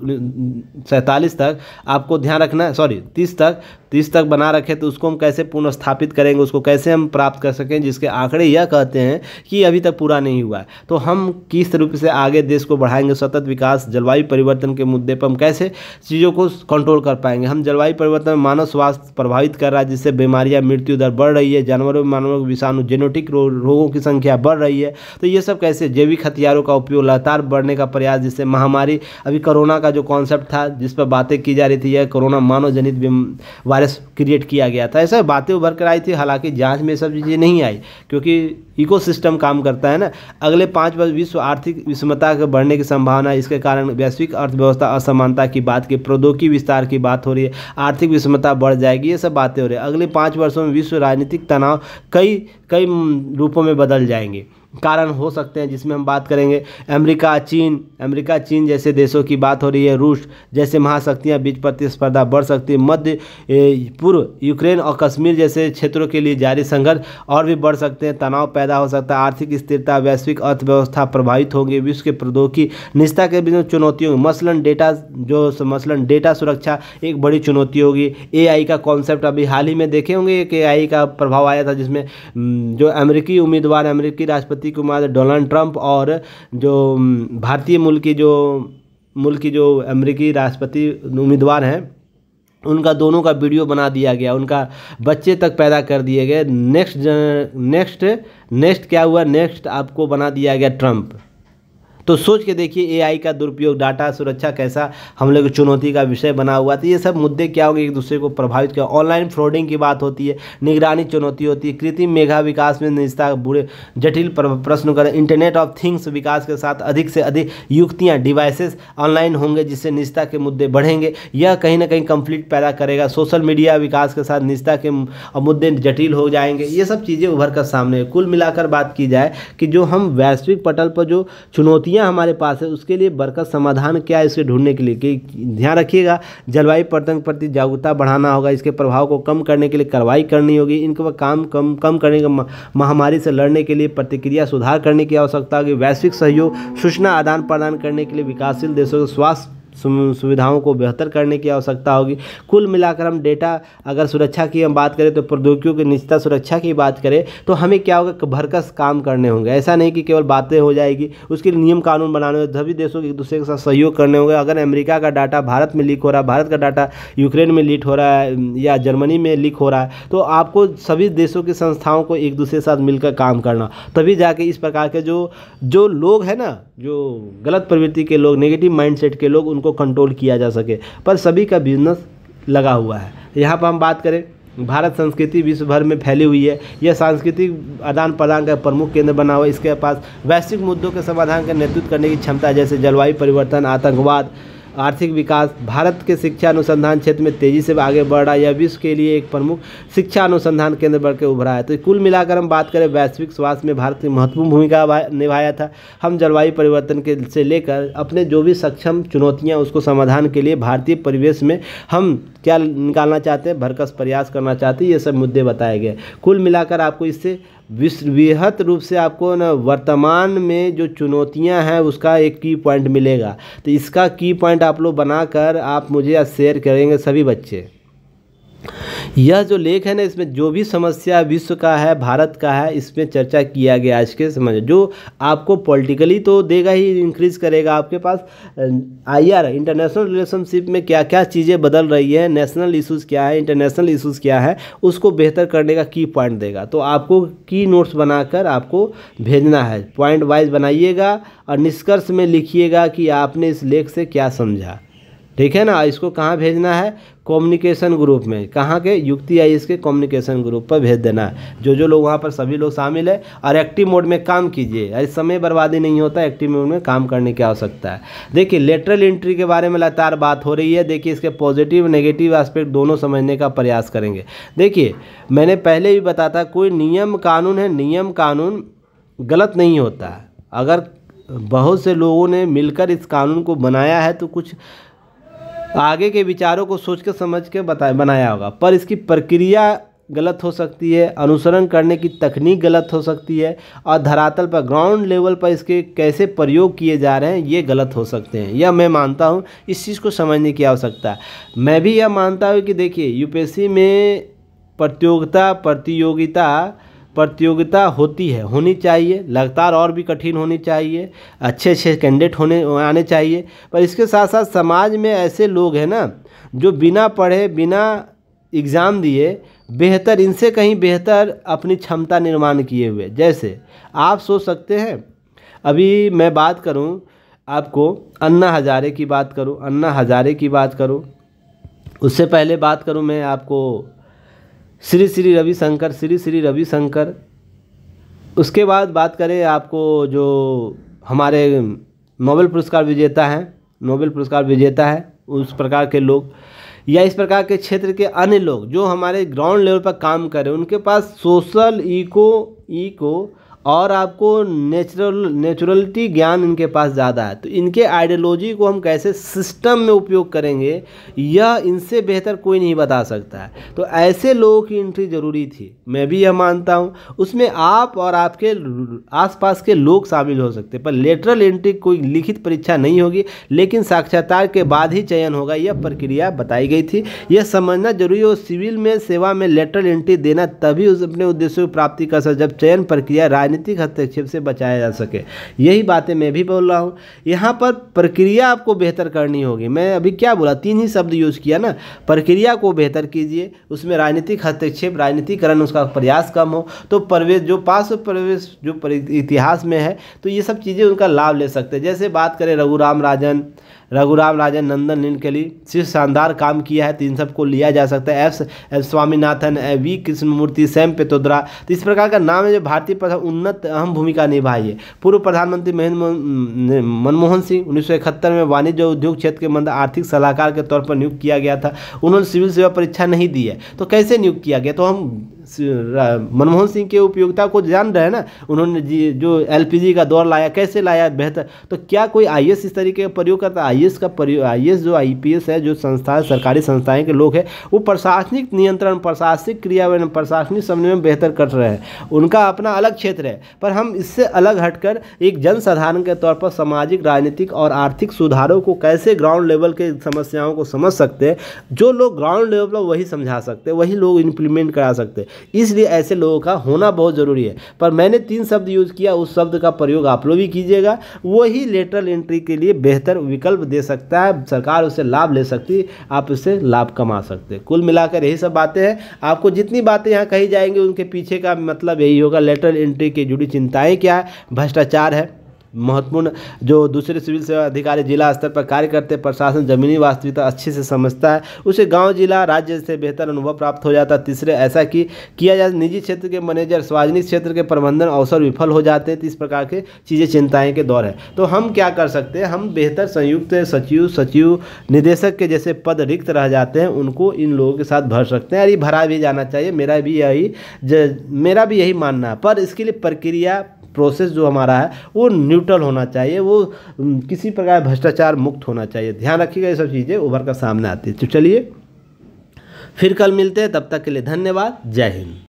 सैंतालीस तक आपको ध्यान रखना सॉरी सॉरी तीस तक तीस तक बना रखे तो उसको हम कैसे पुनर्स्थापित करेंगे उसको कैसे हम प्राप्त कर सकें जिसके आंकड़े यह कहते हैं कि अभी तक पूरा नहीं हुआ है तो हम किस रूप से आगे देश को बढ़ाएंगे सतत विकास जलवायु परिवर्तन के मुद्दे पर हम कैसे चीज़ों को कंट्रोल कर पाएंगे हम जलवायु परिवर्तन में मानव स्वास्थ्य प्रभावित कर रहा है जिससे बीमारियाँ मृत्यु दर बढ़ रही है जानवरों में मानवों के विषाणु जेनेटिक रोगों की संख्या बढ़ रही है तो ये सब कैसे जैविक हथियारों का उपयोग लगातार बढ़ने का प्रयास जिससे महामारी अभी कोरोना का जो कॉन्सेप्ट था जिस पर बातें की जा रही थी यह कोरोना मानव जनित वायरस क्रिएट किया गया था ऐसा बातें उभर कर आई थी हालांकि जांच में सब चीज़ें नहीं आई क्योंकि इकोसिस्टम काम करता है ना अगले पाँच वर्ष विश्व आर्थिक विषमता के बढ़ने की संभावना इसके कारण वैश्विक अर्थव्यवस्था असमानता की बात की प्रौद्योगिकी विस्तार की बात हो रही है आर्थिक विषमता बढ़ जाएगी ये सब बातें हो रही है अगले पाँच वर्षों में विश्व राजनीतिक तनाव कई कई रूपों में बदल जाएंगे कारण हो सकते हैं जिसमें हम बात करेंगे अमेरिका चीन अमेरिका चीन जैसे देशों की बात हो रही है रूस जैसे महाशक्तियाँ बीच प्रतिस्पर्धा बढ़ सकती है मध्य पूर्व यूक्रेन और कश्मीर जैसे क्षेत्रों के लिए जारी संघर्ष और भी बढ़ सकते हैं तनाव पैदा हो सकता है आर्थिक स्थिरता वैश्विक अर्थव्यवस्था प्रभावित होंगी विश्व के प्रौद्योगिकी निष्ठा के बीच चुनौतियों मसलन डेटा जो मसलन डेटा सुरक्षा एक बड़ी चुनौती होगी ए का कॉन्सेप्ट अभी हाल ही में देखे होंगे कि ए का प्रभाव आया था जिसमें जो अमरीकी उम्मीदवार अमरीकी राष्ट्रपति नीतीश कुमार डोनाल्ड ट्रंप और जो भारतीय मूल की जो मूल की जो अमेरिकी राष्ट्रपति उम्मीदवार हैं उनका दोनों का वीडियो बना दिया गया उनका बच्चे तक पैदा कर दिए गए नेक्स्ट नेक्स्ट नेक्स्ट क्या हुआ नेक्स्ट आपको बना दिया गया ट्रंप तो सोच के देखिए एआई का दुरुपयोग डाटा सुरक्षा कैसा हम लोग चुनौती का विषय बना हुआ तो ये सब मुद्दे क्या होंगे एक दूसरे को प्रभावित किया ऑनलाइन फ्रॉडिंग की बात होती है निगरानी चुनौती होती है कृत्रिम मेघा विकास में निजता बुरे जटिल प्रश्न करें इंटरनेट ऑफ थिंग्स विकास के साथ अधिक से अधिक युक्तियाँ डिवाइसेस ऑनलाइन होंगे जिससे निजता के मुद्दे बढ़ेंगे यह कहीं ना कहीं कंफ्लिक्ट पैदा करेगा सोशल मीडिया विकास के साथ निजता के मुद्दे जटिल हो जाएंगे ये सब चीज़ें उभर कर सामने कुल मिलाकर बात की जाए कि जो हम वैश्विक पटल पर जो चुनौती नदियाँ हमारे पास है उसके लिए बरकत समाधान क्या है इसे ढूंढने के लिए कि ध्यान रखिएगा जलवायु परिवर्तन के प्रति जागरूकता बढ़ाना होगा इसके प्रभाव को कम करने के लिए कार्रवाई करनी होगी इनके काम कम कम करने का महामारी से लड़ने के लिए प्रतिक्रिया सुधार करने की आवश्यकता होगी वैश्विक सहयोग सूचना आदान प्रदान करने के लिए विकासशील देशों के स्वास्थ्य सुविधाओं को बेहतर करने की आवश्यकता होगी कुल मिलाकर हम डेटा अगर सुरक्षा की हम बात करें तो प्रौद्योगिकियों की निजता सुरक्षा की बात करें तो हमें क्या होगा भरकस काम करने होंगे ऐसा नहीं कि केवल बातें हो जाएगी उसके लिए नियम कानून बनाने होंगे सभी देशों के एक दूसरे के साथ सहयोग करने होंगे अगर अमेरिका का डाटा भारत में लीक हो रहा है भारत का डाटा यूक्रेन में लीक हो रहा है या जर्मनी में लीक हो रहा है तो आपको सभी देशों की संस्थाओं को एक दूसरे के साथ मिलकर काम करना तभी जाके इस प्रकार के जो जो लोग हैं ना जो गलत प्रवृत्ति के लोग नेगेटिव माइंड के लोग उनको उनको कंट्रोल किया जा सके पर सभी का बिजनेस लगा हुआ है यहाँ पर हम बात करें भारत संस्कृति विश्व भर में फैली हुई है यह सांस्कृतिक आदान प्रदान का प्रमुख केंद्र बना हुआ है इसके पास वैश्विक मुद्दों के समाधान का नेतृत्व करने की क्षमता जैसे जलवायु परिवर्तन आतंकवाद आर्थिक विकास भारत के शिक्षा अनुसंधान क्षेत्र में तेज़ी से आगे बढ़ रहा है यह विश्व के लिए एक प्रमुख शिक्षा अनुसंधान केंद्र बढ़ के उभरा है तो कुल मिलाकर हम बात करें वैश्विक स्वास्थ्य में भारत ने महत्वपूर्ण भूमिका निभाया था हम जलवायु परिवर्तन के से लेकर अपने जो भी सक्षम चुनौतियाँ उसको समाधान के लिए भारतीय परिवेश में हम क्या निकालना चाहते हैं भरकस प्रयास करना चाहते हैं ये सब मुद्दे बताए गए कुल मिलाकर आपको इससे विश्व रूप से आपको ना वर्तमान में जो चुनौतियां हैं उसका एक की पॉइंट मिलेगा तो इसका की पॉइंट आप लोग बनाकर आप मुझे शेयर करेंगे सभी बच्चे यह जो लेख है ना इसमें जो भी समस्या विश्व का है भारत का है इसमें चर्चा किया गया आज के समझ जो आपको पॉलिटिकली तो देगा ही इंक्रीज करेगा आपके पास आईआर इंटरनेशनल रिलेशनशिप में क्या क्या चीज़ें बदल रही है नेशनल इशूज़ क्या है इंटरनेशनल इशूज़ क्या है उसको बेहतर करने का की पॉइंट देगा तो आपको की नोट्स बनाकर आपको भेजना है पॉइंट वाइज बनाइएगा और निष्कर्ष में लिखिएगा कि आपने इस लेख से क्या समझा ठीक है ना इसको कहाँ भेजना है कम्युनिकेशन ग्रुप में कहाँ के युक्ति आई इसके कम्युनिकेशन ग्रुप पर भेज देना है जो जो लोग वहाँ पर सभी लोग शामिल है और एक्टिव मोड में काम कीजिए इस समय बर्बादी नहीं होता एक्टिव मोड में काम करने की आवश्यकता है देखिए लेटरल एंट्री के बारे में लगातार बात हो रही है देखिए इसके पॉजिटिव नेगेटिव एस्पेक्ट दोनों समझने का प्रयास करेंगे देखिए मैंने पहले भी बताया था कोई नियम कानून है नियम कानून गलत नहीं होता है अगर बहुत से लोगों ने मिलकर इस कानून को बनाया है तो कुछ आगे के विचारों को सोच के समझ के बताया बनाया होगा पर इसकी प्रक्रिया गलत हो सकती है अनुसरण करने की तकनीक गलत हो सकती है और धरातल पर ग्राउंड लेवल पर इसके कैसे प्रयोग किए जा रहे हैं ये गलत हो सकते हैं यह मैं मानता हूँ इस चीज़ को समझने की आवश्यकता है मैं भी यह मानता हूँ कि देखिए यूपीएससी में प्रतियोगिता प्रतियोगिता प्रतियोगिता होती है होनी चाहिए लगातार और भी कठिन होनी चाहिए अच्छे अच्छे कैंडिडेट होने आने चाहिए पर इसके साथ साथ समाज में ऐसे लोग हैं ना जो बिना पढ़े बिना एग्ज़ाम दिए बेहतर इनसे कहीं बेहतर अपनी क्षमता निर्माण किए हुए जैसे आप सोच सकते हैं अभी मैं बात करूं आपको अन्ना हज़ारे की बात करूं अन्ना हज़ारे की बात करूं उससे पहले बात करूं मैं आपको श्री श्री रविशंकर श्री श्री रविशंकर उसके बाद बात करें आपको जो हमारे नोबेल पुरस्कार विजेता हैं नोबेल पुरस्कार विजेता है उस प्रकार के लोग या इस प्रकार के क्षेत्र के अन्य लोग जो हमारे ग्राउंड लेवल पर काम कर रहे हैं उनके पास सोशल इको इको और आपको नेचुरल नेचुरलिटी ज्ञान इनके पास ज़्यादा है तो इनके आइडियोलॉजी को हम कैसे सिस्टम में उपयोग करेंगे यह इनसे बेहतर कोई नहीं बता सकता है तो ऐसे लोगों की एंट्री ज़रूरी थी मैं भी यह मानता हूँ उसमें आप और आपके आसपास के लोग शामिल हो सकते पर लेटरल एंट्री कोई लिखित परीक्षा नहीं होगी लेकिन साक्षात्कार के बाद ही चयन होगा यह प्रक्रिया बताई गई थी यह समझना जरूरी हो सिविल में सेवा में लेटरल एंट्री देना तभी उस अपने उद्देश्य को प्राप्ति कर सकते जब चयन प्रक्रिया राज राजनीतिक हस्तक्षेप से बचाया जा सके यही बातें मैं भी बोल रहा हूँ यहाँ पर प्रक्रिया आपको बेहतर करनी होगी मैं अभी क्या बोला तीन ही शब्द यूज़ किया ना प्रक्रिया को बेहतर कीजिए उसमें राजनीतिक हस्तक्षेप राजनीतिकरण उसका प्रयास कम हो तो प्रवेश जो पास प्रवेश जो इतिहास में है तो ये सब चीज़ें उनका लाभ ले सकते हैं जैसे बात करें रघुराम राजन रघुराम राजन नंदन लिए सिर्फ शानदार काम किया है तो इन सबको लिया जा सकता है F F Swaminathan V Krishnamurthy Sam Pitroda तो इस प्रकार का नाम है जो भारतीय प्रधान उन्नत अहम भूमिका निभाई है पूर्व प्रधानमंत्री महेंद्र मनमोहन सिंह उन्नीस में वाणिज्य उद्योग क्षेत्र के मंद आर्थिक सलाहकार के तौर पर नियुक्त किया गया था उन्होंने सिविल सेवा परीक्षा नहीं दी है तो कैसे नियुक्त किया गया तो हम मनमोहन सिंह के उपयोगिता को जान रहे हैं ना उन्होंने जी जो एलपीजी का दौर लाया कैसे लाया बेहतर तो क्या कोई आईएएस इस तरीके का प्रयोग करता है का प्रयोग आई जो आईपीएस है जो संस्था सरकारी संस्थाएं के लोग हैं वो प्रशासनिक नियंत्रण प्रशासनिक क्रियान्वयन प्रशासनिक समन्वय में बेहतर कर रहे हैं उनका अपना अलग क्षेत्र है पर हम इससे अलग हटकर एक जनसाधारण के तौर पर सामाजिक राजनीतिक और आर्थिक सुधारों को कैसे ग्राउंड लेवल के समस्याओं को समझ सकते हैं जो लोग ग्राउंड लेवल पर वही समझा सकते हैं वही लोग इम्प्लीमेंट करा सकते हैं इसलिए ऐसे लोगों का होना बहुत ज़रूरी है पर मैंने तीन शब्द यूज़ किया उस शब्द का प्रयोग आप लोग भी कीजिएगा वही लेटरल एंट्री के लिए बेहतर विकल्प दे सकता है सरकार उससे लाभ ले सकती आप उससे लाभ कमा सकते कुल मिलाकर यही सब बातें हैं आपको जितनी बातें यहाँ कही जाएंगी उनके पीछे का मतलब यही होगा लेटरल एंट्री की जुड़ी चिंताएँ क्या है भ्रष्टाचार है महत्वपूर्ण जो दूसरे सिविल सेवा अधिकारी जिला स्तर पर कार्य करते प्रशासन जमीनी वास्तविकता अच्छे से समझता है उसे गांव जिला राज्य से बेहतर अनुभव प्राप्त हो जाता है तीसरे ऐसा कि किया जाए निजी क्षेत्र के मैनेजर सार्वजनिक क्षेत्र के प्रबंधन अवसर विफल हो जाते हैं तो इस प्रकार के चीज़ें चिंताएँ के दौर है तो हम क्या कर सकते हैं हम बेहतर संयुक्त सचिव सचिव निदेशक के जैसे पद रिक्त रह जाते हैं उनको इन लोगों के साथ भर सकते हैं और ये भरा भी जाना चाहिए मेरा भी यही मेरा भी यही मानना है पर इसके लिए प्रक्रिया प्रोसेस जो हमारा है वो न्यूट्रल होना चाहिए वो किसी प्रकार भ्रष्टाचार मुक्त होना चाहिए ध्यान रखिएगा ये सब चीज़ें उभर कर सामने आती है तो चलिए फिर कल मिलते हैं तब तक के लिए धन्यवाद जय हिंद